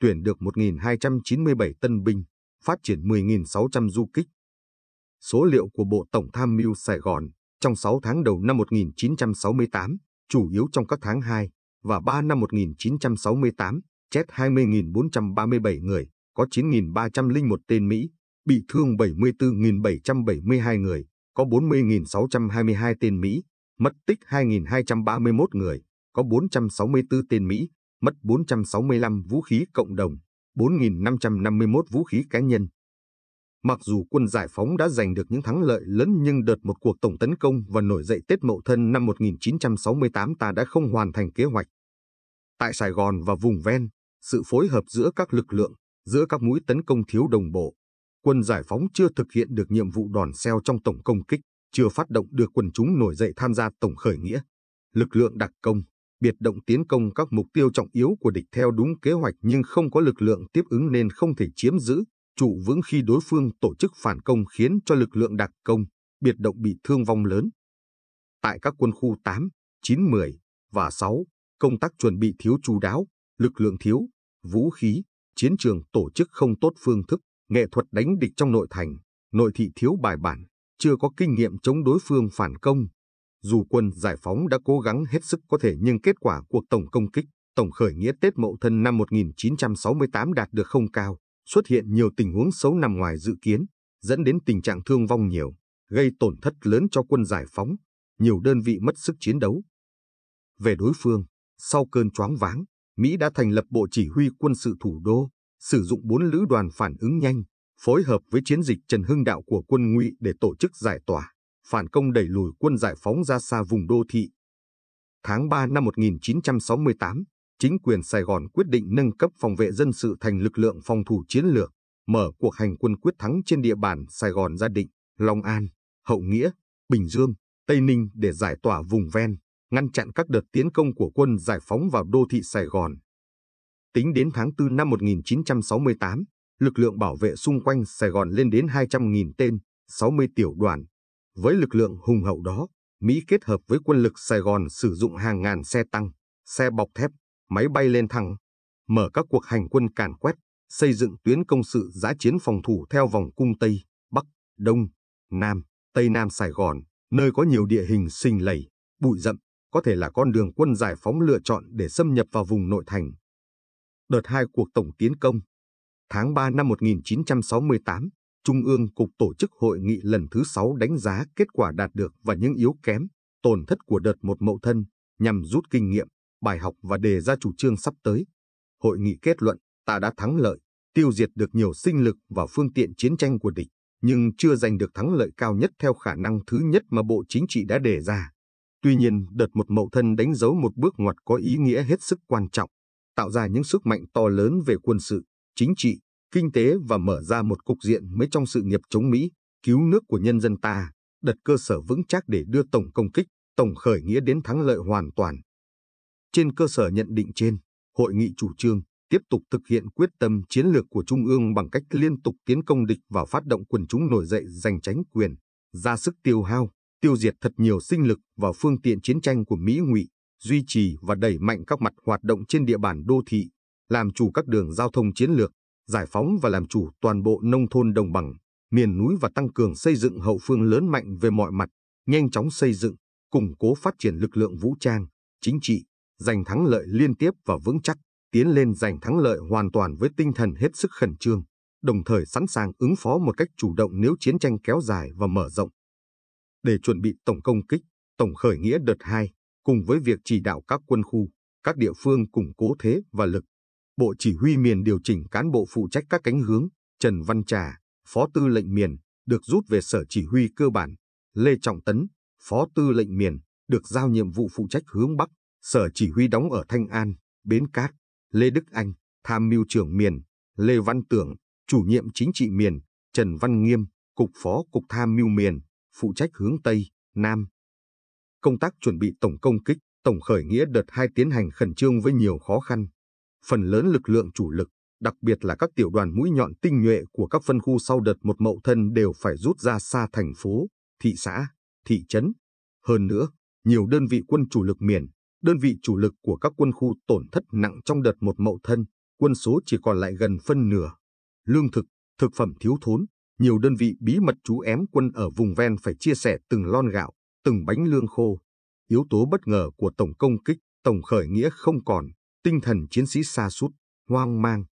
tuyển được 1.297 tân binh, phát triển 10.600 du kích. Số liệu của Bộ Tổng Tham mưu Sài Gòn trong 6 tháng đầu năm 1968, chủ yếu trong các tháng 2 và 3 năm 1968, chết 20.437 người, có 9.301 tên Mỹ, bị thương 74.772 người, có 40.622 tên Mỹ, mất tích 2.231 người, có 464 tên Mỹ, mất 465 vũ khí cộng đồng, 4.551 vũ khí cá nhân. Mặc dù quân giải phóng đã giành được những thắng lợi lớn nhưng đợt một cuộc tổng tấn công và nổi dậy Tết Mậu Thân năm 1968 ta đã không hoàn thành kế hoạch. Tại Sài Gòn và vùng ven, sự phối hợp giữa các lực lượng, giữa các mũi tấn công thiếu đồng bộ. Quân giải phóng chưa thực hiện được nhiệm vụ đòn xeo trong tổng công kích, chưa phát động được quần chúng nổi dậy tham gia tổng khởi nghĩa. Lực lượng đặc công, biệt động tiến công các mục tiêu trọng yếu của địch theo đúng kế hoạch nhưng không có lực lượng tiếp ứng nên không thể chiếm giữ, trụ vững khi đối phương tổ chức phản công khiến cho lực lượng đặc công, biệt động bị thương vong lớn. Tại các quân khu 8, 9, 10 và 6, công tác chuẩn bị thiếu chú đáo, lực lượng thiếu, vũ khí, chiến trường tổ chức không tốt phương thức, nghệ thuật đánh địch trong nội thành, nội thị thiếu bài bản, chưa có kinh nghiệm chống đối phương phản công, dù quân giải phóng đã cố gắng hết sức có thể nhưng kết quả cuộc tổng công kích, tổng khởi nghĩa Tết Mậu Thân năm 1968 đạt được không cao, xuất hiện nhiều tình huống xấu nằm ngoài dự kiến, dẫn đến tình trạng thương vong nhiều, gây tổn thất lớn cho quân giải phóng, nhiều đơn vị mất sức chiến đấu. Về đối phương, sau cơn choáng váng, Mỹ đã thành lập Bộ Chỉ huy quân sự thủ đô, sử dụng bốn lữ đoàn phản ứng nhanh, phối hợp với chiến dịch Trần Hưng Đạo của quân ngụy để tổ chức giải tỏa phản công đẩy lùi quân giải phóng ra xa vùng đô thị. Tháng 3 năm 1968, chính quyền Sài Gòn quyết định nâng cấp phòng vệ dân sự thành lực lượng phòng thủ chiến lược, mở cuộc hành quân quyết thắng trên địa bàn Sài Gòn Gia Định, Long An, Hậu Nghĩa, Bình Dương, Tây Ninh để giải tỏa vùng ven, ngăn chặn các đợt tiến công của quân giải phóng vào đô thị Sài Gòn. Tính đến tháng 4 năm 1968, lực lượng bảo vệ xung quanh Sài Gòn lên đến 200.000 tên, 60 tiểu đoàn, với lực lượng hùng hậu đó, Mỹ kết hợp với quân lực Sài Gòn sử dụng hàng ngàn xe tăng, xe bọc thép, máy bay lên thẳng, mở các cuộc hành quân càn quét, xây dựng tuyến công sự giã chiến phòng thủ theo vòng cung Tây, Bắc, Đông, Nam, Tây Nam Sài Gòn, nơi có nhiều địa hình sinh lầy, bụi rậm, có thể là con đường quân giải phóng lựa chọn để xâm nhập vào vùng nội thành. Đợt hai cuộc tổng tiến công Tháng 3 năm 1968, Trung ương Cục tổ chức hội nghị lần thứ 6 đánh giá kết quả đạt được và những yếu kém, tổn thất của đợt một mậu thân nhằm rút kinh nghiệm, bài học và đề ra chủ trương sắp tới. Hội nghị kết luận ta đã thắng lợi, tiêu diệt được nhiều sinh lực và phương tiện chiến tranh của địch, nhưng chưa giành được thắng lợi cao nhất theo khả năng thứ nhất mà Bộ Chính trị đã đề ra. Tuy nhiên, đợt một mậu thân đánh dấu một bước ngoặt có ý nghĩa hết sức quan trọng, tạo ra những sức mạnh to lớn về quân sự, chính trị, kinh tế và mở ra một cục diện mới trong sự nghiệp chống Mỹ, cứu nước của nhân dân ta, đặt cơ sở vững chắc để đưa tổng công kích, tổng khởi nghĩa đến thắng lợi hoàn toàn. Trên cơ sở nhận định trên, hội nghị chủ trương tiếp tục thực hiện quyết tâm chiến lược của Trung ương bằng cách liên tục tiến công địch và phát động quần chúng nổi dậy giành tránh quyền, ra sức tiêu hao, tiêu diệt thật nhiều sinh lực và phương tiện chiến tranh của Mỹ ngụy, duy trì và đẩy mạnh các mặt hoạt động trên địa bàn đô thị, làm chủ các đường giao thông chiến lược, giải phóng và làm chủ toàn bộ nông thôn đồng bằng, miền núi và tăng cường xây dựng hậu phương lớn mạnh về mọi mặt, nhanh chóng xây dựng, củng cố phát triển lực lượng vũ trang, chính trị, giành thắng lợi liên tiếp và vững chắc, tiến lên giành thắng lợi hoàn toàn với tinh thần hết sức khẩn trương, đồng thời sẵn sàng ứng phó một cách chủ động nếu chiến tranh kéo dài và mở rộng. Để chuẩn bị tổng công kích, tổng khởi nghĩa đợt 2, cùng với việc chỉ đạo các quân khu, các địa phương củng cố thế và lực, Bộ Chỉ huy miền điều chỉnh cán bộ phụ trách các cánh hướng, Trần Văn Trà, Phó Tư lệnh miền, được rút về Sở Chỉ huy cơ bản, Lê Trọng Tấn, Phó Tư lệnh miền, được giao nhiệm vụ phụ trách hướng Bắc, Sở Chỉ huy đóng ở Thanh An, Bến Cát, Lê Đức Anh, Tham mưu trưởng miền, Lê Văn Tưởng, Chủ nhiệm chính trị miền, Trần Văn Nghiêm, Cục Phó Cục Tham mưu miền, phụ trách hướng Tây, Nam. Công tác chuẩn bị tổng công kích, tổng khởi nghĩa đợt 2 tiến hành khẩn trương với nhiều khó khăn, phần lớn lực lượng chủ lực, đặc biệt là các tiểu đoàn mũi nhọn tinh nhuệ của các phân khu sau đợt một mậu thân đều phải rút ra xa thành phố, thị xã, thị trấn. Hơn nữa, nhiều đơn vị quân chủ lực miền, đơn vị chủ lực của các quân khu tổn thất nặng trong đợt một mậu thân, quân số chỉ còn lại gần phân nửa. Lương thực, thực phẩm thiếu thốn, nhiều đơn vị bí mật chú ém quân ở vùng ven phải chia sẻ từng lon gạo, từng bánh lương khô. Yếu tố bất ngờ của tổng công kích, tổng khởi nghĩa không còn, Tinh thần chiến sĩ xa sút hoang mang.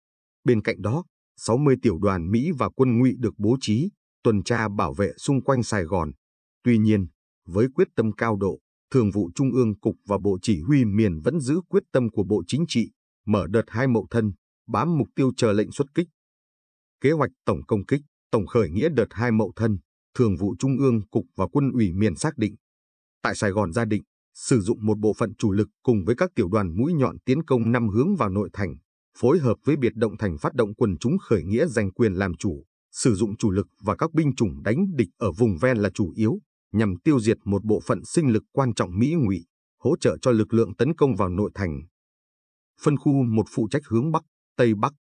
Bên cạnh đó, 60 tiểu đoàn Mỹ và quân ngụy được bố trí, tuần tra bảo vệ xung quanh Sài Gòn. Tuy nhiên, với quyết tâm cao độ, Thường vụ Trung ương Cục và Bộ Chỉ huy miền vẫn giữ quyết tâm của Bộ Chính trị, mở đợt hai mậu thân, bám mục tiêu chờ lệnh xuất kích. Kế hoạch tổng công kích, tổng khởi nghĩa đợt hai mậu thân, Thường vụ Trung ương Cục và Quân ủy miền xác định. Tại Sài Gòn gia định, sử dụng một bộ phận chủ lực cùng với các tiểu đoàn mũi nhọn tiến công năm hướng vào nội thành, phối hợp với biệt động thành phát động quần chúng khởi nghĩa giành quyền làm chủ, sử dụng chủ lực và các binh chủng đánh địch ở vùng ven là chủ yếu, nhằm tiêu diệt một bộ phận sinh lực quan trọng Mỹ ngụy, hỗ trợ cho lực lượng tấn công vào nội thành. Phân khu một phụ trách hướng Bắc, Tây Bắc,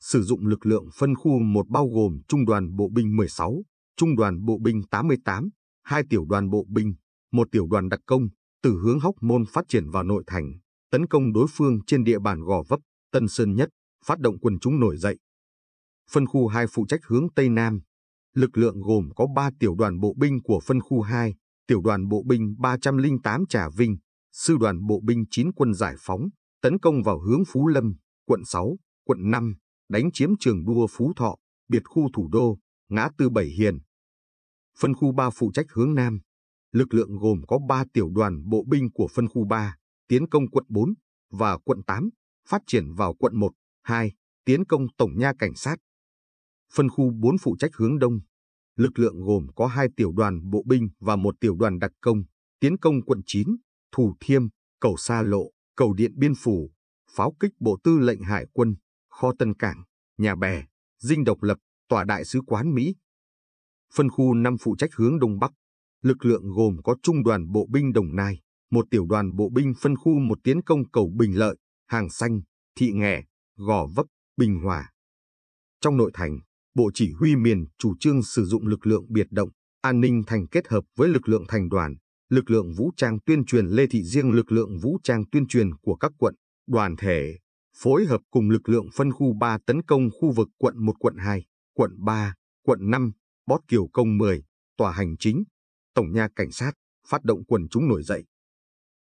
sử dụng lực lượng phân khu một bao gồm Trung đoàn Bộ binh 16, Trung đoàn Bộ binh 88, hai tiểu đoàn bộ binh, một tiểu đoàn đặc công, từ hướng Hóc Môn phát triển vào nội thành, tấn công đối phương trên địa bàn Gò Vấp, Tân Sơn Nhất, phát động quân chúng nổi dậy. Phân khu 2 phụ trách hướng Tây Nam, lực lượng gồm có 3 tiểu đoàn bộ binh của phân khu 2, tiểu đoàn bộ binh 308 Trà Vinh, sư đoàn bộ binh 9 quân giải phóng, tấn công vào hướng Phú Lâm, quận 6, quận 5, đánh chiếm trường đua Phú Thọ, biệt khu thủ đô, ngã tư Bảy Hiền. Phân khu 3 phụ trách hướng Nam, Lực lượng gồm có 3 tiểu đoàn bộ binh của phân khu 3, tiến công quận 4 và quận 8, phát triển vào quận 1, 2, tiến công tổng nha cảnh sát. Phân khu 4 phụ trách hướng đông. Lực lượng gồm có 2 tiểu đoàn bộ binh và một tiểu đoàn đặc công, tiến công quận 9, Thủ Thiêm, cầu Sa Lộ, cầu Điện Biên Phủ, pháo kích Bộ Tư lệnh Hải quân, kho Tân Cảng, nhà bè, dinh độc lập, tòa đại sứ quán Mỹ. Phân khu 5 phụ trách hướng Đông Bắc, Lực lượng gồm có Trung đoàn Bộ binh Đồng Nai, một tiểu đoàn bộ binh phân khu một tiến công cầu Bình Lợi, Hàng Xanh, Thị Nghè, Gò Vấp, Bình Hòa. Trong nội thành, Bộ Chỉ huy miền chủ trương sử dụng lực lượng biệt động, an ninh thành kết hợp với lực lượng thành đoàn, lực lượng vũ trang tuyên truyền Lê Thị Riêng lực lượng vũ trang tuyên truyền của các quận, đoàn thể, phối hợp cùng lực lượng phân khu 3 tấn công khu vực quận 1 quận 2, quận 3, quận 5, Bót kiểu Công 10, Tòa Hành Chính, Tổng nha cảnh sát phát động quần chúng nổi dậy.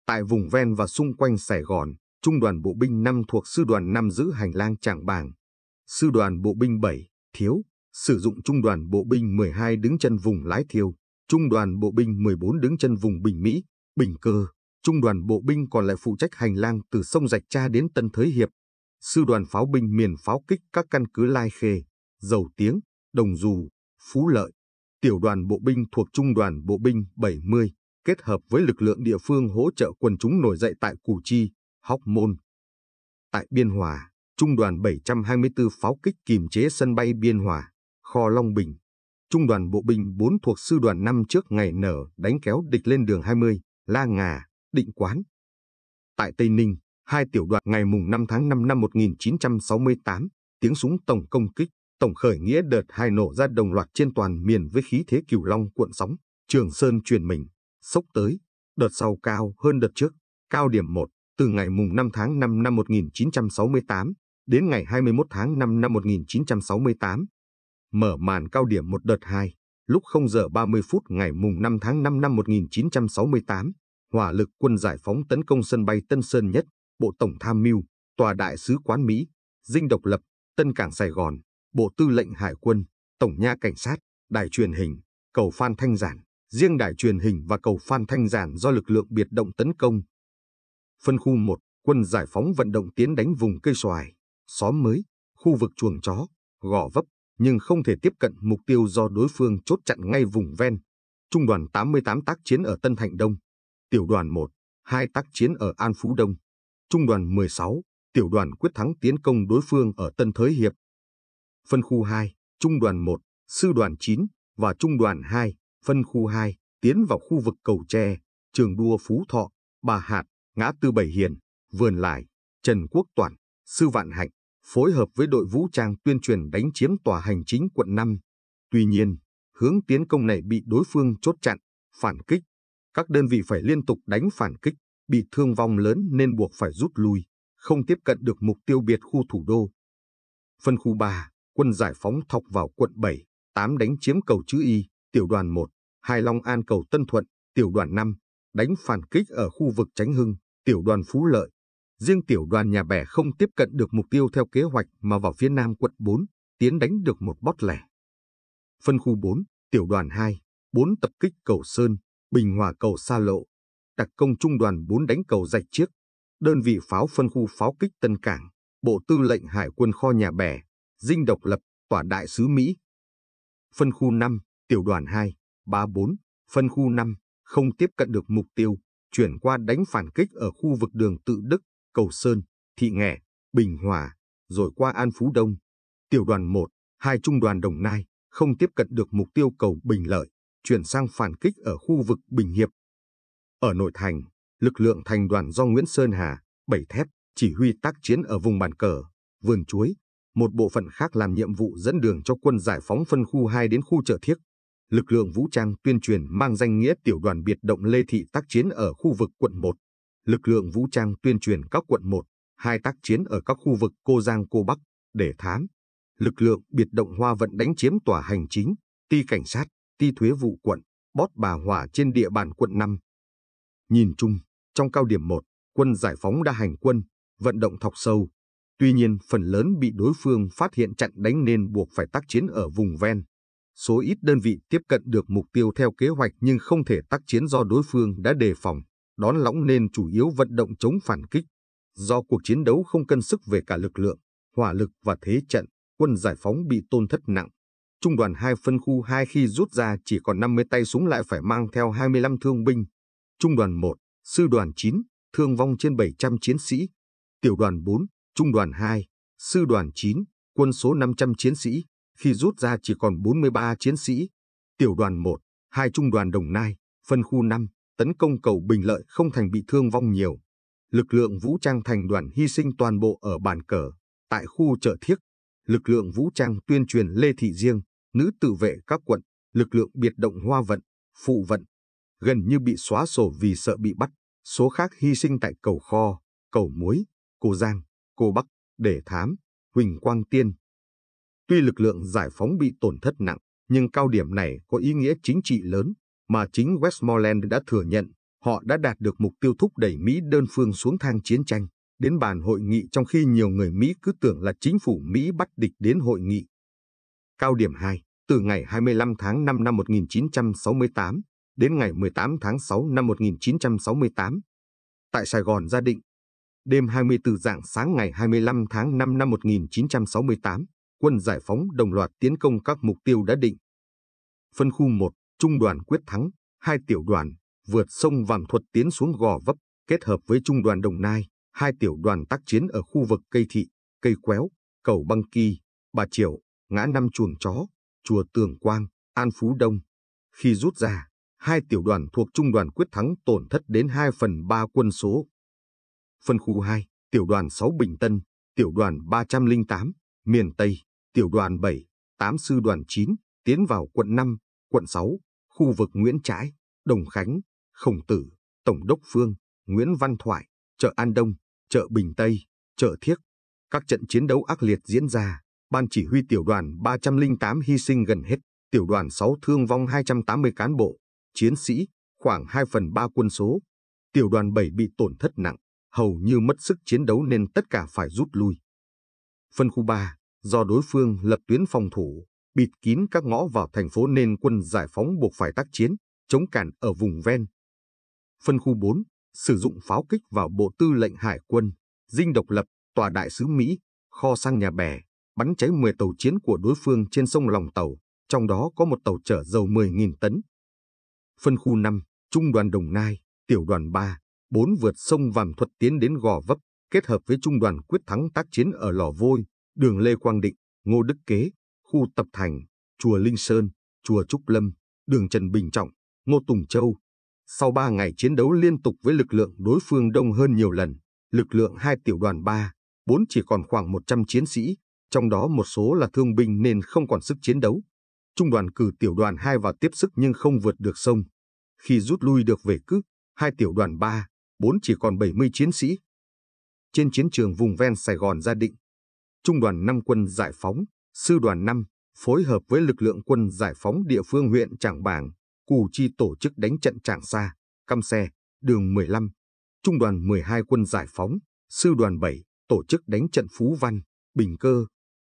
Tại vùng ven và xung quanh Sài Gòn, Trung đoàn Bộ binh 5 thuộc Sư đoàn 5 giữ hành lang Trảng Bàng. Sư đoàn Bộ binh 7, Thiếu, sử dụng Trung đoàn Bộ binh 12 đứng chân vùng Lái Thiêu, Trung đoàn Bộ binh 14 đứng chân vùng Bình Mỹ, Bình Cơ. Trung đoàn Bộ binh còn lại phụ trách hành lang từ sông Rạch Cha đến Tân Thới Hiệp. Sư đoàn pháo binh miền pháo kích các căn cứ Lai Khê, Dầu Tiếng, Đồng Dù, Phú Lợi, tiểu đoàn bộ binh thuộc Trung đoàn Bộ binh 70, kết hợp với lực lượng địa phương hỗ trợ quần chúng nổi dậy tại Củ Chi, Hóc Môn. Tại Biên Hòa, Trung đoàn 724 pháo kích kiềm chế sân bay Biên Hòa, kho Long Bình. Trung đoàn bộ binh 4 thuộc sư đoàn 5 trước ngày nở đánh kéo địch lên đường 20, La Ngà, Định Quán. Tại Tây Ninh, hai tiểu đoàn ngày mùng 5 tháng 5 năm 1968, tiếng súng tổng công kích tổng khởi nghĩa đợt hai nổ ra đồng loạt trên toàn miền với khí thế cửu long cuộn sóng, Trường Sơn truyền mình, sốc tới, đợt sau cao hơn đợt trước, cao điểm 1, từ ngày mùng 5 tháng 5 năm 1968 đến ngày 21 tháng 5 năm 1968. Mở màn cao điểm một đợt 2, lúc 0 giờ 30 phút ngày mùng 5 tháng 5 năm 1968, hỏa lực quân giải phóng tấn công sân bay Tân Sơn Nhất, Bộ Tổng Tham mưu, Tòa Đại sứ quán Mỹ, Dinh Độc Lập, Tân Cảng Sài Gòn. Bộ Tư lệnh Hải quân, Tổng nha Cảnh sát, Đài truyền hình, cầu Phan Thanh Giản. Riêng đài truyền hình và cầu Phan Thanh Giản do lực lượng biệt động tấn công. Phân khu 1, quân giải phóng vận động tiến đánh vùng cây xoài, xóm mới, khu vực chuồng chó, gò vấp, nhưng không thể tiếp cận mục tiêu do đối phương chốt chặn ngay vùng ven. Trung đoàn 88 tác chiến ở Tân Thạnh Đông, tiểu đoàn 1, 2 tác chiến ở An Phú Đông, trung đoàn 16, tiểu đoàn quyết thắng tiến công đối phương ở Tân Thới Hiệp, phân khu 2, trung đoàn 1, sư đoàn 9 và trung đoàn 2, phân khu 2, tiến vào khu vực cầu tre, trường đua Phú Thọ, Bà Hạt, ngã tư Bảy Hiền, Vườn lại Trần Quốc Toản, Sư Vạn Hạnh, phối hợp với đội vũ trang tuyên truyền đánh chiếm tòa hành chính quận 5. Tuy nhiên, hướng tiến công này bị đối phương chốt chặn, phản kích. Các đơn vị phải liên tục đánh phản kích, bị thương vong lớn nên buộc phải rút lui, không tiếp cận được mục tiêu biệt khu thủ đô. Phân khu 3, quân giải phóng thọc vào quận 7, 8 đánh chiếm cầu chữ Y, tiểu đoàn 1, hai Long An cầu Tân Thuận, tiểu đoàn 5, đánh phản kích ở khu vực Tránh Hưng, tiểu đoàn Phú Lợi. Riêng tiểu đoàn nhà bè không tiếp cận được mục tiêu theo kế hoạch mà vào phía nam quận 4, tiến đánh được một bót lẻ. Phân khu 4, tiểu đoàn 2, 4 tập kích cầu Sơn, Bình Hòa cầu Sa Lộ, đặc công trung đoàn 4 đánh cầu Dạch Chiếc, đơn vị pháo phân khu pháo kích Tân Cảng, Bộ Tư lệnh Hải quân kho nhà bè, dinh độc lập, tòa đại sứ Mỹ. Phân khu 5, tiểu đoàn 2, 34, phân khu 5, không tiếp cận được mục tiêu, chuyển qua đánh phản kích ở khu vực đường Tự Đức, Cầu Sơn, Thị Nghè, Bình Hòa, rồi qua An Phú Đông. Tiểu đoàn 1, hai trung đoàn Đồng Nai, không tiếp cận được mục tiêu cầu Bình Lợi, chuyển sang phản kích ở khu vực Bình Hiệp. Ở nội thành, lực lượng thành đoàn do Nguyễn Sơn Hà, Bảy Thép, chỉ huy tác chiến ở vùng bàn cờ, vườn chuối, một bộ phận khác làm nhiệm vụ dẫn đường cho quân giải phóng phân khu 2 đến khu chợ thiết. Lực lượng vũ trang tuyên truyền mang danh nghĩa tiểu đoàn biệt động Lê Thị tác chiến ở khu vực quận 1. Lực lượng vũ trang tuyên truyền các quận 1, 2 tác chiến ở các khu vực Cô Giang Cô Bắc, để thám. Lực lượng biệt động Hoa Vận đánh chiếm tòa hành chính, ti cảnh sát, ti thuế vụ quận, bót bà hỏa trên địa bàn quận 5. Nhìn chung, trong cao điểm 1, quân giải phóng đã hành quân, vận động thọc sâu, Tuy nhiên, phần lớn bị đối phương phát hiện chặn đánh nên buộc phải tác chiến ở vùng ven. Số ít đơn vị tiếp cận được mục tiêu theo kế hoạch nhưng không thể tác chiến do đối phương đã đề phòng, đón lõng nên chủ yếu vận động chống phản kích. Do cuộc chiến đấu không cân sức về cả lực lượng, hỏa lực và thế trận, quân giải phóng bị tôn thất nặng. Trung đoàn 2 phân khu 2 khi rút ra chỉ còn 50 tay súng lại phải mang theo 25 thương binh. Trung đoàn 1, sư đoàn 9, thương vong trên 700 chiến sĩ. Tiểu đoàn 4, Trung đoàn 2, Sư đoàn 9, quân số 500 chiến sĩ, khi rút ra chỉ còn 43 chiến sĩ. Tiểu đoàn 1, hai trung đoàn Đồng Nai, phân khu 5, tấn công cầu Bình Lợi không thành bị thương vong nhiều. Lực lượng vũ trang thành đoàn hy sinh toàn bộ ở bàn cờ, tại khu chợ thiết. Lực lượng vũ trang tuyên truyền Lê Thị Diêng, nữ tự vệ các quận, lực lượng biệt động hoa vận, phụ vận, gần như bị xóa sổ vì sợ bị bắt, số khác hy sinh tại cầu kho, cầu muối, cô Giang. Cô Bắc, Để Thám, Huỳnh Quang Tiên. Tuy lực lượng giải phóng bị tổn thất nặng, nhưng cao điểm này có ý nghĩa chính trị lớn mà chính Westmoreland đã thừa nhận họ đã đạt được mục tiêu thúc đẩy Mỹ đơn phương xuống thang chiến tranh. Đến bàn hội nghị trong khi nhiều người Mỹ cứ tưởng là chính phủ Mỹ bắt địch đến hội nghị. Cao điểm 2, từ ngày 25 tháng 5 năm 1968 đến ngày 18 tháng 6 năm 1968. Tại Sài Gòn gia định, Đêm 24 dạng sáng ngày 25 tháng 5 năm 1968, quân giải phóng đồng loạt tiến công các mục tiêu đã định. Phân khu 1, trung đoàn quyết thắng, hai tiểu đoàn, vượt sông Vạn Thuật tiến xuống Gò Vấp, kết hợp với trung đoàn Đồng Nai, hai tiểu đoàn tác chiến ở khu vực Cây Thị, Cây Quéo, Cầu Băng Kỳ, Bà Triệu, Ngã Năm Chuồng Chó, Chùa Tường Quang, An Phú Đông. Khi rút ra, hai tiểu đoàn thuộc trung đoàn quyết thắng tổn thất đến 2 phần 3 quân số phân khu 2, tiểu đoàn 6 Bình Tân, tiểu đoàn 308, miền Tây, tiểu đoàn 7, 8 sư đoàn 9, tiến vào quận 5, quận 6, khu vực Nguyễn Trãi, Đồng Khánh, Khổng Tử, Tổng Đốc Phương, Nguyễn Văn Thoại, chợ An Đông, chợ Bình Tây, chợ Thiết. Các trận chiến đấu ác liệt diễn ra, ban chỉ huy tiểu đoàn 308 hy sinh gần hết, tiểu đoàn 6 thương vong 280 cán bộ, chiến sĩ, khoảng 2 phần 3 quân số. Tiểu đoàn 7 bị tổn thất nặng, hầu như mất sức chiến đấu nên tất cả phải rút lui. Phân khu 3, do đối phương lập tuyến phòng thủ, bịt kín các ngõ vào thành phố nên quân giải phóng buộc phải tác chiến, chống cản ở vùng ven. Phân khu 4, sử dụng pháo kích vào bộ tư lệnh hải quân, dinh độc lập, tòa đại sứ Mỹ, kho sang nhà bè, bắn cháy 10 tàu chiến của đối phương trên sông Lòng Tàu, trong đó có một tàu chở dầu 10.000 tấn. Phân khu 5, Trung đoàn Đồng Nai, Tiểu đoàn 3, bốn vượt sông Vàm Thuật tiến đến Gò Vấp, kết hợp với trung đoàn quyết thắng tác chiến ở Lò Vôi, đường Lê Quang Định, Ngô Đức Kế, khu Tập Thành, chùa Linh Sơn, chùa Trúc Lâm, đường Trần Bình Trọng, Ngô Tùng Châu. Sau ba ngày chiến đấu liên tục với lực lượng đối phương đông hơn nhiều lần, lực lượng hai tiểu đoàn 3, 4 chỉ còn khoảng 100 chiến sĩ, trong đó một số là thương binh nên không còn sức chiến đấu. Trung đoàn cử tiểu đoàn 2 vào tiếp sức nhưng không vượt được sông. Khi rút lui được về cứ, hai tiểu đoàn 3, 4 chỉ còn 70 chiến sĩ. Trên chiến trường vùng ven Sài Gòn gia định, Trung đoàn 5 quân giải phóng, Sư đoàn 5 phối hợp với lực lượng quân giải phóng địa phương huyện Trảng Bàng, Cù Chi tổ chức đánh trận Trảng Sa, Căm Xe, đường 15, Trung đoàn 12 quân giải phóng, Sư đoàn 7 tổ chức đánh trận Phú Văn, Bình Cơ,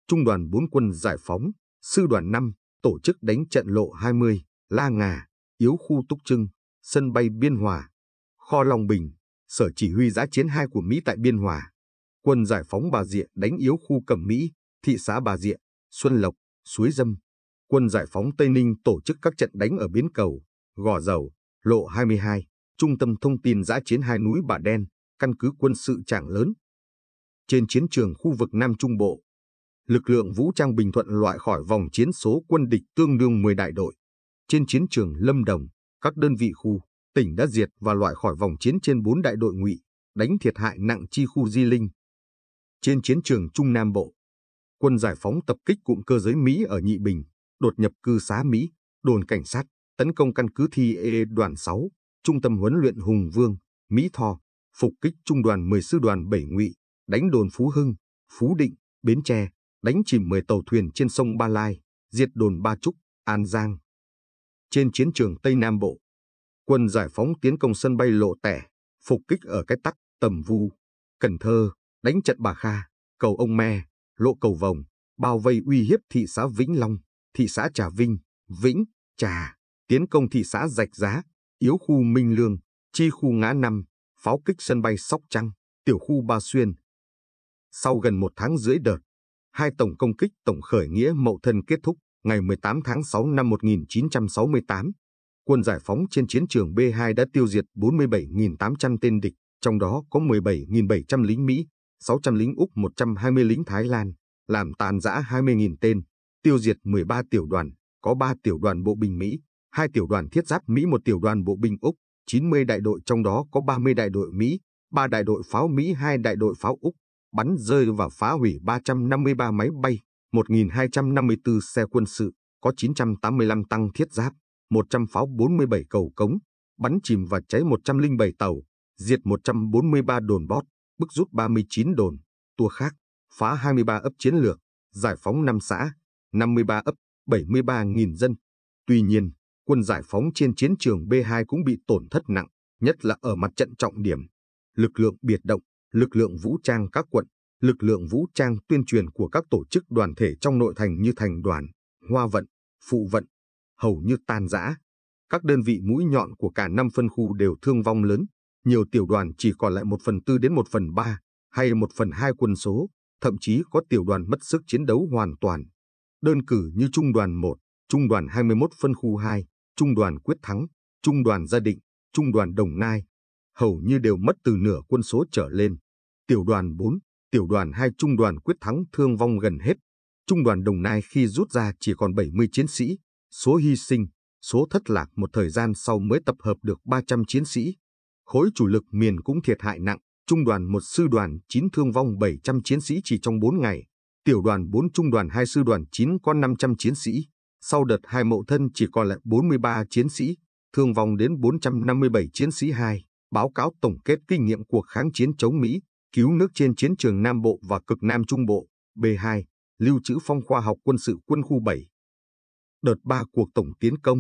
Trung đoàn 4 quân giải phóng, Sư đoàn 5 tổ chức đánh trận lộ 20, La Ngà, Yếu khu Túc Trưng, sân bay Biên Hòa, kho Long Bình, Sở chỉ huy giã chiến 2 của Mỹ tại Biên Hòa, quân giải phóng Bà Rịa đánh yếu khu Cẩm Mỹ, thị xã Bà Rịa, Xuân Lộc, Suối Dâm. Quân giải phóng Tây Ninh tổ chức các trận đánh ở Biến Cầu, Gò Dầu, Lộ 22, Trung tâm Thông tin giã chiến hai núi Bà Đen, căn cứ quân sự Trảng Lớn. Trên chiến trường khu vực Nam Trung Bộ, lực lượng vũ trang Bình Thuận loại khỏi vòng chiến số quân địch tương đương 10 đại đội. Trên chiến trường Lâm Đồng, các đơn vị khu tỉnh đã diệt và loại khỏi vòng chiến trên bốn đại đội ngụy, đánh thiệt hại nặng chi khu Di Linh. Trên chiến trường Trung Nam Bộ, quân giải phóng tập kích cụm cơ giới Mỹ ở Nhị Bình, đột nhập cư xá Mỹ, đồn cảnh sát, tấn công căn cứ thi E, e đoàn 6, trung tâm huấn luyện Hùng Vương, Mỹ Tho, phục kích trung đoàn 10 sư đoàn 7 ngụy, đánh đồn Phú Hưng, Phú Định, Bến Tre, đánh chìm 10 tàu thuyền trên sông Ba Lai, diệt đồn Ba Trúc, An Giang. Trên chiến trường Tây Nam Bộ, quân giải phóng tiến công sân bay Lộ Tẻ, phục kích ở cái tắc Tầm Vu, Cần Thơ, đánh trận Bà Kha, cầu Ông Me, Lộ Cầu Vồng, bao vây uy hiếp thị xã Vĩnh Long, thị xã Trà Vinh, Vĩnh, Trà, tiến công thị xã Dạch Giá, yếu khu Minh Lương, chi khu Ngã Năm, pháo kích sân bay Sóc Trăng, tiểu khu Ba Xuyên. Sau gần một tháng rưỡi đợt, hai tổng công kích tổng khởi nghĩa Mậu Thân kết thúc ngày 18 tháng 6 năm 1968 quân giải phóng trên chiến trường B2 đã tiêu diệt 47.800 tên địch, trong đó có 17.700 lính Mỹ, 600 lính Úc, 120 lính Thái Lan, làm tàn giã 20.000 tên, tiêu diệt 13 tiểu đoàn, có 3 tiểu đoàn bộ binh Mỹ, 2 tiểu đoàn thiết giáp Mỹ, 1 tiểu đoàn bộ binh Úc, 90 đại đội trong đó có 30 đại đội Mỹ, 3 đại đội pháo Mỹ, 2 đại đội pháo Úc, bắn rơi và phá hủy 353 máy bay, 1.254 xe quân sự, có 985 tăng thiết giáp. 100 pháo 47 cầu cống, bắn chìm và cháy 107 tàu, diệt 143 đồn bót, bức rút 39 đồn, tua khác, phá 23 ấp chiến lược, giải phóng 5 xã, 53 ấp, 73.000 dân. Tuy nhiên, quân giải phóng trên chiến trường B2 cũng bị tổn thất nặng, nhất là ở mặt trận trọng điểm. Lực lượng biệt động, lực lượng vũ trang các quận, lực lượng vũ trang tuyên truyền của các tổ chức đoàn thể trong nội thành như thành đoàn, hoa vận, phụ vận, hầu như tan rã. Các đơn vị mũi nhọn của cả năm phân khu đều thương vong lớn, nhiều tiểu đoàn chỉ còn lại một phần tư đến một phần ba hay một phần hai quân số, thậm chí có tiểu đoàn mất sức chiến đấu hoàn toàn. Đơn cử như Trung đoàn 1, Trung đoàn 21 phân khu 2, Trung đoàn Quyết Thắng, Trung đoàn Gia Định, Trung đoàn Đồng Nai, hầu như đều mất từ nửa quân số trở lên. Tiểu đoàn 4, tiểu đoàn 2 Trung đoàn Quyết Thắng thương vong gần hết. Trung đoàn Đồng Nai khi rút ra chỉ còn 70 chiến sĩ, số hy sinh, số thất lạc một thời gian sau mới tập hợp được 300 chiến sĩ. Khối chủ lực miền cũng thiệt hại nặng, trung đoàn một sư đoàn 9 thương vong 700 chiến sĩ chỉ trong 4 ngày, tiểu đoàn 4 trung đoàn 2 sư đoàn 9 có 500 chiến sĩ, sau đợt hai mậu thân chỉ còn lại 43 chiến sĩ, thương vong đến 457 chiến sĩ 2, báo cáo tổng kết kinh nghiệm cuộc kháng chiến chống Mỹ, cứu nước trên chiến trường Nam Bộ và cực Nam Trung Bộ, B2, lưu trữ phong khoa học quân sự quân khu 7 đợt 3 cuộc tổng tiến công.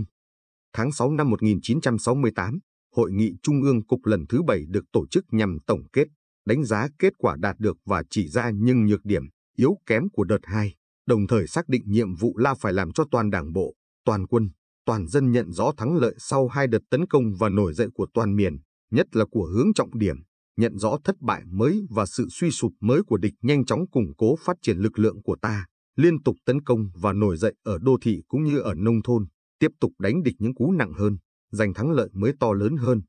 Tháng 6 năm 1968, Hội nghị Trung ương Cục lần thứ 7 được tổ chức nhằm tổng kết, đánh giá kết quả đạt được và chỉ ra những nhược điểm, yếu kém của đợt 2, đồng thời xác định nhiệm vụ là phải làm cho toàn đảng bộ, toàn quân, toàn dân nhận rõ thắng lợi sau hai đợt tấn công và nổi dậy của toàn miền, nhất là của hướng trọng điểm, nhận rõ thất bại mới và sự suy sụp mới của địch nhanh chóng củng cố phát triển lực lượng của ta liên tục tấn công và nổi dậy ở đô thị cũng như ở nông thôn, tiếp tục đánh địch những cú nặng hơn, giành thắng lợi mới to lớn hơn.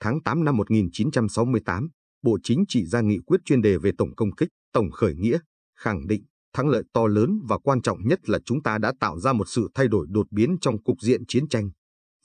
Tháng 8 năm 1968, Bộ Chính trị ra nghị quyết chuyên đề về tổng công kích, tổng khởi nghĩa, khẳng định thắng lợi to lớn và quan trọng nhất là chúng ta đã tạo ra một sự thay đổi đột biến trong cục diện chiến tranh.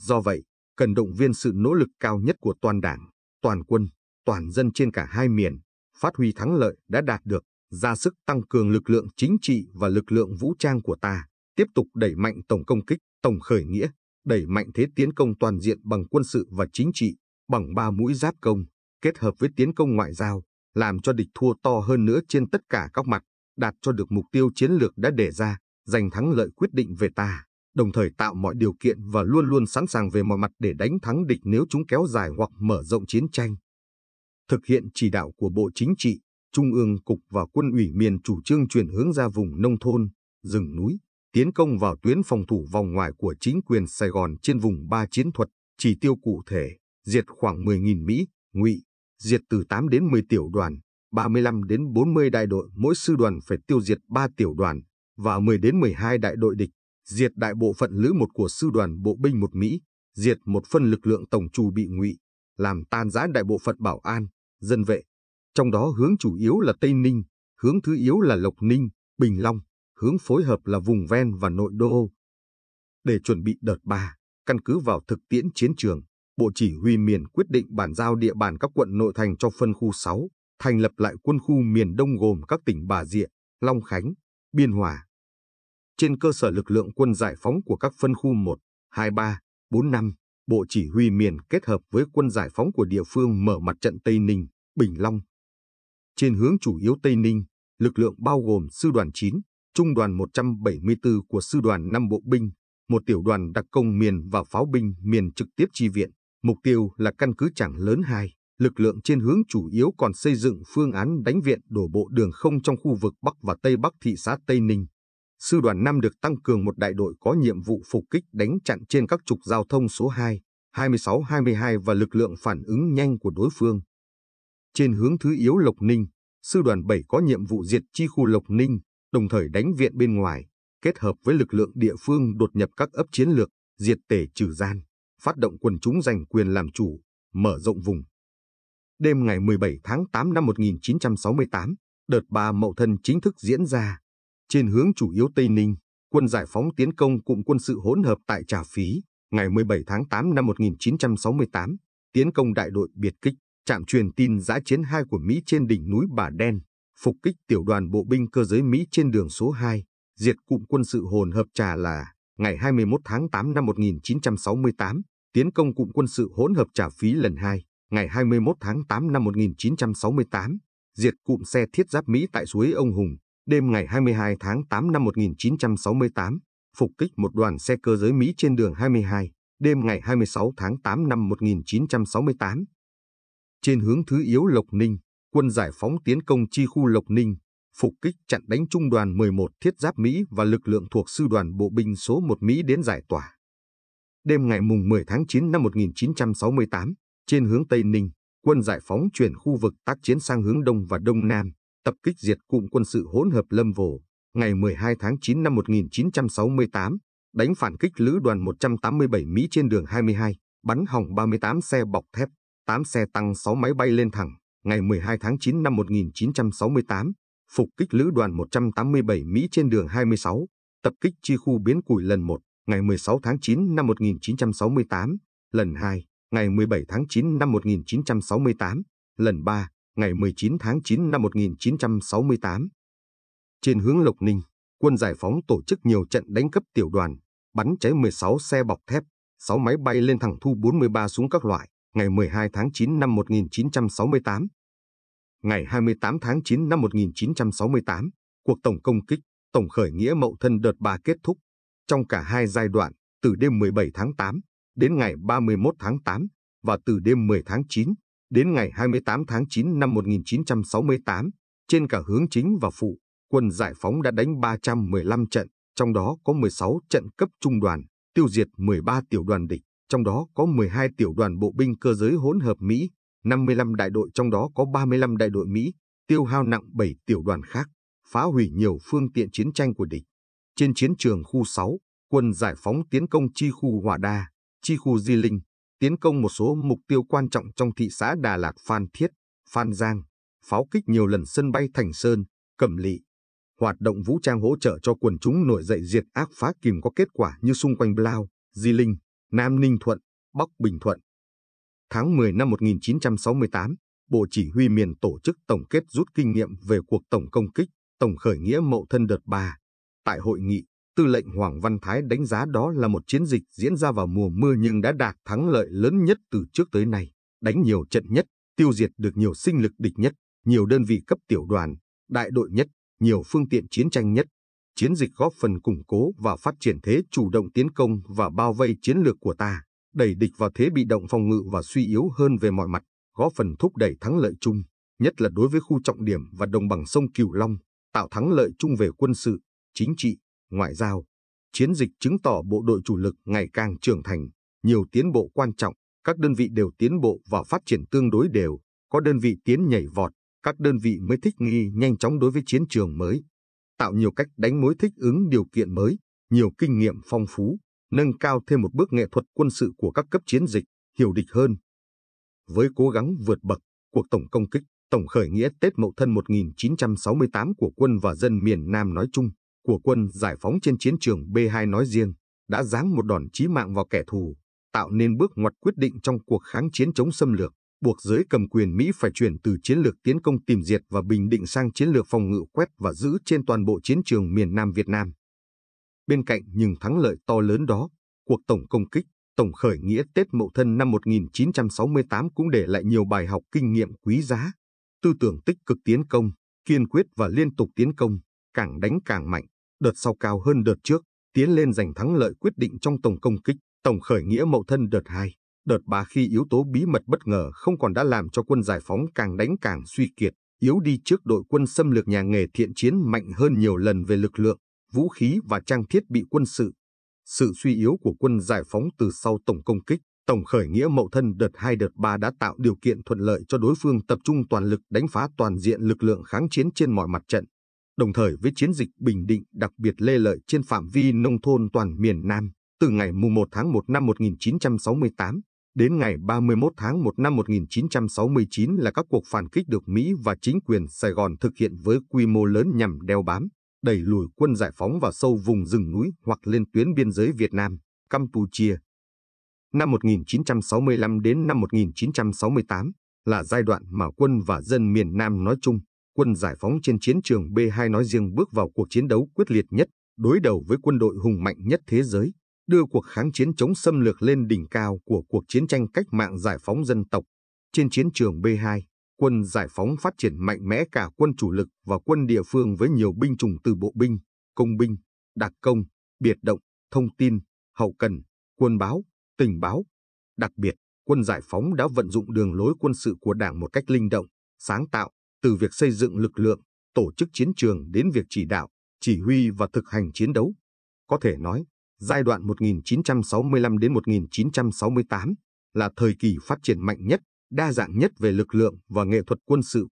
Do vậy, cần động viên sự nỗ lực cao nhất của toàn đảng, toàn quân, toàn dân trên cả hai miền, phát huy thắng lợi đã đạt được ra sức tăng cường lực lượng chính trị và lực lượng vũ trang của ta, tiếp tục đẩy mạnh tổng công kích, tổng khởi nghĩa, đẩy mạnh thế tiến công toàn diện bằng quân sự và chính trị, bằng ba mũi giáp công, kết hợp với tiến công ngoại giao, làm cho địch thua to hơn nữa trên tất cả các mặt, đạt cho được mục tiêu chiến lược đã đề ra, giành thắng lợi quyết định về ta, đồng thời tạo mọi điều kiện và luôn luôn sẵn sàng về mọi mặt để đánh thắng địch nếu chúng kéo dài hoặc mở rộng chiến tranh. Thực hiện chỉ đạo của Bộ Chính trị, Trung ương Cục và quân ủy miền chủ trương chuyển hướng ra vùng nông thôn, rừng núi, tiến công vào tuyến phòng thủ vòng ngoài của chính quyền Sài Gòn trên vùng ba chiến thuật, chỉ tiêu cụ thể, diệt khoảng 10.000 Mỹ, ngụy, diệt từ 8 đến 10 tiểu đoàn, 35 đến 40 đại đội mỗi sư đoàn phải tiêu diệt 3 tiểu đoàn và 10 đến 12 đại đội địch, diệt đại bộ phận lữ một của sư đoàn bộ binh một Mỹ, diệt một phân lực lượng tổng trù bị ngụy, làm tan rã đại bộ phận bảo an, dân vệ, trong đó hướng chủ yếu là Tây Ninh, hướng thứ yếu là Lộc Ninh, Bình Long, hướng phối hợp là vùng ven và nội đô. Để chuẩn bị đợt 3, căn cứ vào thực tiễn chiến trường, Bộ Chỉ huy miền quyết định bàn giao địa bàn các quận nội thành cho phân khu 6, thành lập lại quân khu miền Đông gồm các tỉnh Bà Rịa, Long Khánh, Biên Hòa. Trên cơ sở lực lượng quân giải phóng của các phân khu 1, 2, 3, 4, 5, Bộ Chỉ huy miền kết hợp với quân giải phóng của địa phương mở mặt trận Tây Ninh, Bình Long, trên hướng chủ yếu Tây Ninh, lực lượng bao gồm Sư đoàn 9, Trung đoàn 174 của Sư đoàn 5 Bộ binh, một tiểu đoàn đặc công miền và pháo binh miền trực tiếp chi viện. Mục tiêu là căn cứ chẳng lớn 2. Lực lượng trên hướng chủ yếu còn xây dựng phương án đánh viện đổ bộ đường không trong khu vực Bắc và Tây Bắc thị xã Tây Ninh. Sư đoàn 5 được tăng cường một đại đội có nhiệm vụ phục kích đánh chặn trên các trục giao thông số 2, 26-22 và lực lượng phản ứng nhanh của đối phương. Trên hướng thứ yếu Lộc Ninh, sư đoàn 7 có nhiệm vụ diệt chi khu Lộc Ninh, đồng thời đánh viện bên ngoài, kết hợp với lực lượng địa phương đột nhập các ấp chiến lược, diệt tể trừ gian, phát động quần chúng giành quyền làm chủ, mở rộng vùng. Đêm ngày 17 tháng 8 năm 1968, đợt ba Mậu Thân chính thức diễn ra. Trên hướng chủ yếu Tây Ninh, quân giải phóng tiến công cụm quân sự hỗn hợp tại Trà Phí, ngày 17 tháng 8 năm 1968, tiến công đại đội biệt kích trạm truyền tin giã chiến 2 của Mỹ trên đỉnh núi Bà Đen, phục kích tiểu đoàn bộ binh cơ giới Mỹ trên đường số 2, diệt cụm quân sự hồn hợp trà là ngày 21 tháng 8 năm 1968, tiến công cụm quân sự hỗn hợp trà phí lần 2, ngày 21 tháng 8 năm 1968, diệt cụm xe thiết giáp Mỹ tại suối Ông Hùng, đêm ngày 22 tháng 8 năm 1968, phục kích một đoàn xe cơ giới Mỹ trên đường 22, đêm ngày 26 tháng 8 năm 1968, trên hướng thứ yếu Lộc Ninh, quân giải phóng tiến công chi khu Lộc Ninh, phục kích chặn đánh trung đoàn 11 thiết giáp Mỹ và lực lượng thuộc sư đoàn bộ binh số 1 Mỹ đến giải tỏa. Đêm ngày mùng 10 tháng 9 năm 1968, trên hướng Tây Ninh, quân giải phóng chuyển khu vực tác chiến sang hướng Đông và Đông Nam, tập kích diệt cụm quân sự hỗn hợp Lâm Vồ. Ngày 12 tháng 9 năm 1968, đánh phản kích lữ đoàn 187 Mỹ trên đường 22, bắn hỏng 38 xe bọc thép. 8 xe tăng 6 máy bay lên thẳng, ngày 12 tháng 9 năm 1968, phục kích lữ đoàn 187 Mỹ trên đường 26, tập kích chi khu biến củi lần 1, ngày 16 tháng 9 năm 1968, lần 2, ngày 17 tháng 9 năm 1968, lần 3, ngày 19 tháng 9 năm 1968. Trên hướng Lộc Ninh, quân giải phóng tổ chức nhiều trận đánh cấp tiểu đoàn, bắn cháy 16 xe bọc thép, 6 máy bay lên thẳng thu 43 súng các loại, ngày 12 tháng 9 năm 1968. Ngày 28 tháng 9 năm 1968, cuộc tổng công kích, tổng khởi nghĩa mậu thân đợt 3 kết thúc. Trong cả hai giai đoạn, từ đêm 17 tháng 8 đến ngày 31 tháng 8 và từ đêm 10 tháng 9 đến ngày 28 tháng 9 năm 1968, trên cả hướng chính và phụ, quân giải phóng đã đánh 315 trận, trong đó có 16 trận cấp trung đoàn, tiêu diệt 13 tiểu đoàn địch trong đó có 12 tiểu đoàn bộ binh cơ giới hỗn hợp Mỹ, 55 đại đội trong đó có 35 đại đội Mỹ, tiêu hao nặng 7 tiểu đoàn khác, phá hủy nhiều phương tiện chiến tranh của địch. Trên chiến trường khu 6, quân giải phóng tiến công chi khu Hòa Đa, chi khu Di Linh, tiến công một số mục tiêu quan trọng trong thị xã Đà Lạt Phan Thiết, Phan Giang, pháo kích nhiều lần sân bay Thành Sơn, Cẩm Lị. Hoạt động vũ trang hỗ trợ cho quần chúng nổi dậy diệt ác phá kìm có kết quả như xung quanh Blau, Di Linh. Nam Ninh Thuận, Bắc Bình Thuận. Tháng 10 năm 1968, Bộ Chỉ huy miền tổ chức tổng kết rút kinh nghiệm về cuộc tổng công kích, tổng khởi nghĩa mậu thân đợt 3. Tại hội nghị, Tư lệnh Hoàng Văn Thái đánh giá đó là một chiến dịch diễn ra vào mùa mưa nhưng đã đạt thắng lợi lớn nhất từ trước tới nay, đánh nhiều trận nhất, tiêu diệt được nhiều sinh lực địch nhất, nhiều đơn vị cấp tiểu đoàn, đại đội nhất, nhiều phương tiện chiến tranh nhất, chiến dịch góp phần củng cố và phát triển thế chủ động tiến công và bao vây chiến lược của ta, đẩy địch vào thế bị động phòng ngự và suy yếu hơn về mọi mặt, góp phần thúc đẩy thắng lợi chung, nhất là đối với khu trọng điểm và đồng bằng sông Cửu Long, tạo thắng lợi chung về quân sự, chính trị, ngoại giao. Chiến dịch chứng tỏ bộ đội chủ lực ngày càng trưởng thành, nhiều tiến bộ quan trọng, các đơn vị đều tiến bộ và phát triển tương đối đều, có đơn vị tiến nhảy vọt, các đơn vị mới thích nghi nhanh chóng đối với chiến trường mới tạo nhiều cách đánh mối thích ứng điều kiện mới, nhiều kinh nghiệm phong phú, nâng cao thêm một bước nghệ thuật quân sự của các cấp chiến dịch, hiểu địch hơn. Với cố gắng vượt bậc, cuộc tổng công kích, tổng khởi nghĩa Tết Mậu Thân 1968 của quân và dân miền Nam nói chung, của quân giải phóng trên chiến trường B2 nói riêng, đã giáng một đòn chí mạng vào kẻ thù, tạo nên bước ngoặt quyết định trong cuộc kháng chiến chống xâm lược buộc giới cầm quyền Mỹ phải chuyển từ chiến lược tiến công tìm diệt và bình định sang chiến lược phòng ngự quét và giữ trên toàn bộ chiến trường miền Nam Việt Nam. Bên cạnh những thắng lợi to lớn đó, cuộc tổng công kích, tổng khởi nghĩa Tết Mậu Thân năm 1968 cũng để lại nhiều bài học kinh nghiệm quý giá, tư tưởng tích cực tiến công, kiên quyết và liên tục tiến công, càng đánh càng mạnh, đợt sau cao hơn đợt trước, tiến lên giành thắng lợi quyết định trong tổng công kích, tổng khởi nghĩa Mậu Thân đợt 2 đợt ba khi yếu tố bí mật bất ngờ không còn đã làm cho quân giải phóng càng đánh càng suy kiệt, yếu đi trước đội quân xâm lược nhà nghề thiện chiến mạnh hơn nhiều lần về lực lượng, vũ khí và trang thiết bị quân sự. Sự suy yếu của quân giải phóng từ sau tổng công kích, tổng khởi nghĩa mậu thân đợt 2 đợt 3 đã tạo điều kiện thuận lợi cho đối phương tập trung toàn lực đánh phá toàn diện lực lượng kháng chiến trên mọi mặt trận. Đồng thời với chiến dịch Bình Định đặc biệt lê lợi trên phạm vi nông thôn toàn miền Nam, từ ngày 1 tháng 1 năm 1968, Đến ngày 31 tháng 1 năm 1969 là các cuộc phản kích được Mỹ và chính quyền Sài Gòn thực hiện với quy mô lớn nhằm đeo bám, đẩy lùi quân giải phóng vào sâu vùng rừng núi hoặc lên tuyến biên giới Việt Nam, Campuchia. Năm 1965 đến năm 1968 là giai đoạn mà quân và dân miền Nam nói chung, quân giải phóng trên chiến trường B2 nói riêng bước vào cuộc chiến đấu quyết liệt nhất, đối đầu với quân đội hùng mạnh nhất thế giới đưa cuộc kháng chiến chống xâm lược lên đỉnh cao của cuộc chiến tranh cách mạng giải phóng dân tộc. Trên chiến trường B2, quân giải phóng phát triển mạnh mẽ cả quân chủ lực và quân địa phương với nhiều binh chủng từ bộ binh, công binh, đặc công, biệt động, thông tin, hậu cần, quân báo, tình báo. Đặc biệt, quân giải phóng đã vận dụng đường lối quân sự của Đảng một cách linh động, sáng tạo, từ việc xây dựng lực lượng, tổ chức chiến trường đến việc chỉ đạo, chỉ huy và thực hành chiến đấu. Có thể nói, giai đoạn 1965 đến 1968 là thời kỳ phát triển mạnh nhất, đa dạng nhất về lực lượng và nghệ thuật quân sự